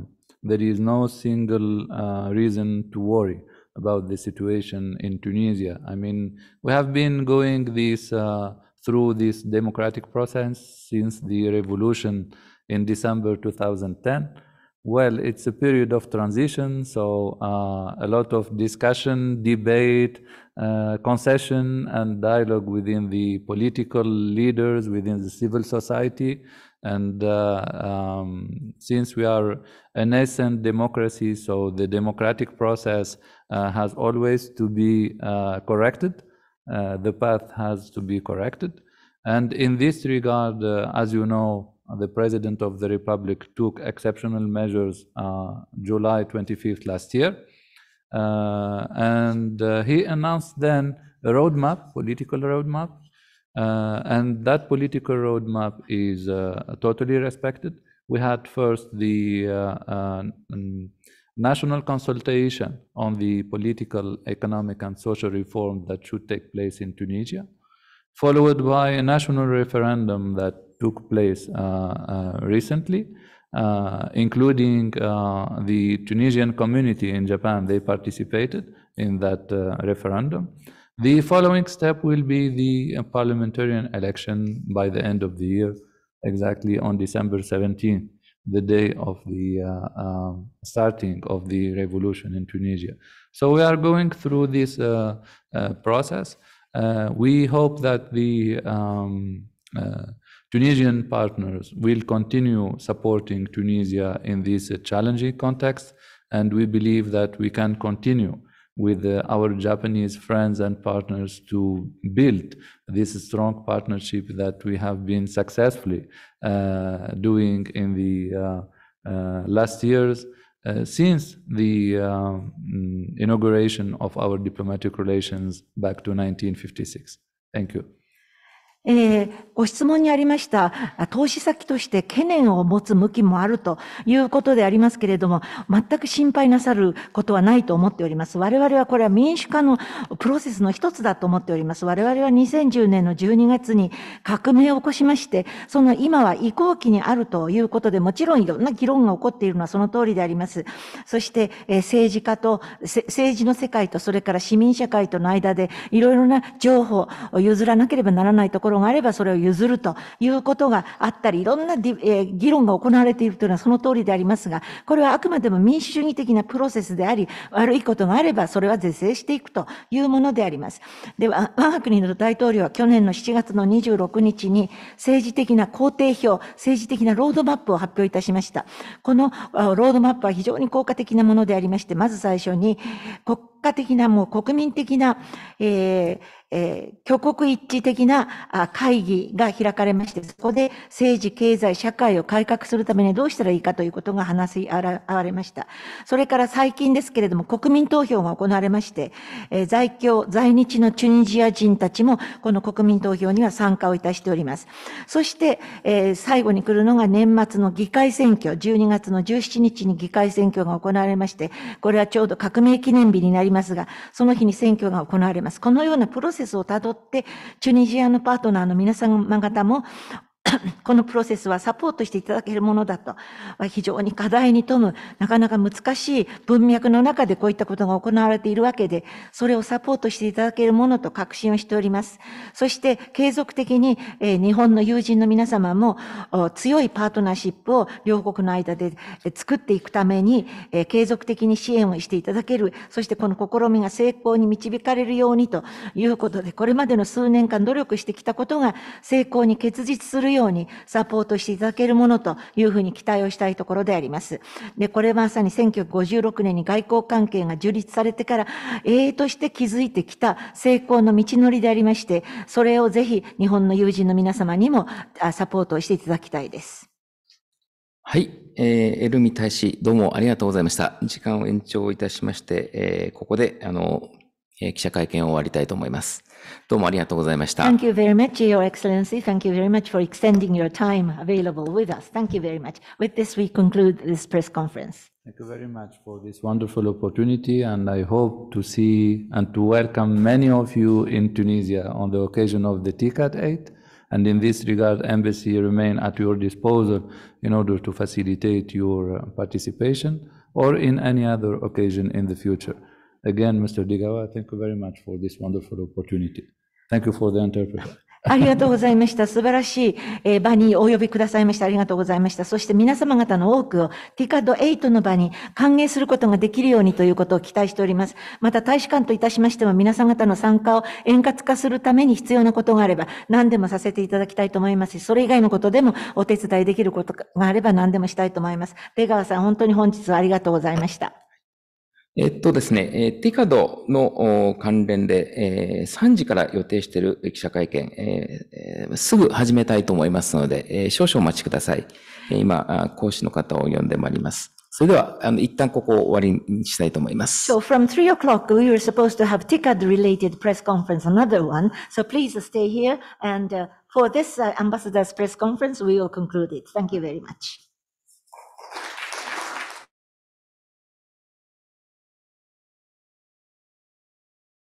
there is no single uh, reason to worry. about the situation in Tunisia. I mean, we have been going this uh, through this democratic process since the revolution in December 2010. Well, it's a period of transition, so uh, a lot of discussion, debate, uh, concession and dialogue within the political leaders, within the civil society. And uh, um, since we are a nascent democracy, so the democratic process uh, has always to be uh, corrected. Uh, the path has to be corrected. And in this regard, as you know, the President of the Republic took exceptional measures July 25th last year. Uh, and uh, he announced then a roadmap, political roadmap, uh, and that political roadmap is totally respected. We had first the national consultation on the political, economic, and social reform that should take place in Tunisia, followed by a national referendum that took place uh, uh, recently, uh, including uh, the Tunisian community in Japan. They participated in that uh, referendum. The following step will be the parliamentarian election by the end of the year, exactly on December 17th, the day of the uh, um, starting of the revolution in Tunisia. So we are going through this uh, uh, process. Uh, we hope that the um, uh, Tunisian partners will continue supporting Tunisia in this challenging context, and we believe that we can continue with uh, our Japanese friends and partners to build this strong partnership that we have been successfully uh, doing in the uh, uh, last years. Uh, since the um, inauguration of our diplomatic relations back to 1956. Thank you. えー、ご質問にありました、投資先として懸念を持つ向きもあるということでありますけれども、全く心配なさることはないと思っております。我々はこれは民主化のプロセスの一つだと思っております。我々は2010年の12月に革命を起こしまして、その今は移行期にあるということで、もちろんいろんな議論が起こっているのはその通りであります。そして、えー、政治家と、政治の世界と、それから市民社会との間で、いろいろな情報を譲らなければならないところろがあればそれを譲るということがあったり、いろんな、えー、議論が行われているというのはその通りでありますが、これはあくまでも民主主義的なプロセスであり、悪いことがあればそれは是正していくというものであります。では、我が国の大統領は去年の7月の26日に政治的な工程表、政治的なロードマップを発表いたしました。このロードマップは非常に効果的なものでありまして、まず最初に国家的な、もう国民的な、えーえー、挙国一致的な会議が開かれまして、そこで政治、経済、社会を改革するためにどうしたらいいかということが話しあわれました。それから最近ですけれども、国民投票が行われまして、えー、在京、在日のチュニジア人たちも、この国民投票には参加をいたしております。そして、えー、最後に来るのが年末の議会選挙、12月の17日に議会選挙が行われまして、これはちょうど革命記念日になりますが、その日に選挙が行われます。このようなプロセスをたどって、チュニジアのパートナーの皆様方も このプロセスはサポートしていただけるものだと、非常に課題に富む、なかなか難しい文脈の中でこういったことが行われているわけで、それをサポートしていただけるものと確信をしております。そして継続的に、え日本の友人の皆様も強いパートナーシップを両国の間で作っていくために、え継続的に支援をしていただける、そしてこの試みが成功に導かれるようにということで、これまでの数年間努力してきたことが成功に結実するようにサポートしていただけるものというふうに期待をしたいところであります。で、これまさに1956年に外交関係が樹立されてから永遠として築いてきた成功の道のりでありまして、それをぜひ日本の友人の皆様にもサポートをしていただきたいです。はい。えー、エルミ大使、どうもありがとうございました。時間を延長いたしまして、えー、ここで、あの、記者会見を終わりたいと思います。どうもありがとうございました。Thank you very much, Your Excellency. Thank you very much for extending your time available with us. Thank you very much. With this, we conclude this press conference. Thank you very much for this wonderful opportunity, and I hope to see and to welcome many of you in Tunisia on the occasion of the TCAT 8. And in this regard, embassy remain at your disposal in order to facilitate your uh, participation or in any other occasion in the future. Again, Mr. Digawa, thank you very much for this wonderful opportunity. Thank you for the interpreter. ありがとうございました。素晴らしい、え場にお呼びくださいました。ありがとうございました。そして皆様方の多くを TCAD8 の場に歓迎することができるようにということを期待しております。また大使館といたしましても皆様方の参加を円滑化するために必要なことがあれば何でもさせていただきたいと思いますし、それ以外のことでもお手伝いできることがあれば何でもしたいと思います。出川さん、本当に本日はありがとうございました。えっとですね、えティカドの関連で、えー、3時から予定している記者会見、えすぐ始めたいと思いますので、え少々お待ちください。今、講師の方を呼んでまいります。それでは、あの、一旦ここを終わりにしたいと思います。So from three o'clock, we were supposed to have TICAD related press conference, another one. So please stay here. And、for this、ambassador's press conference, we will conclude it. Thank you very much.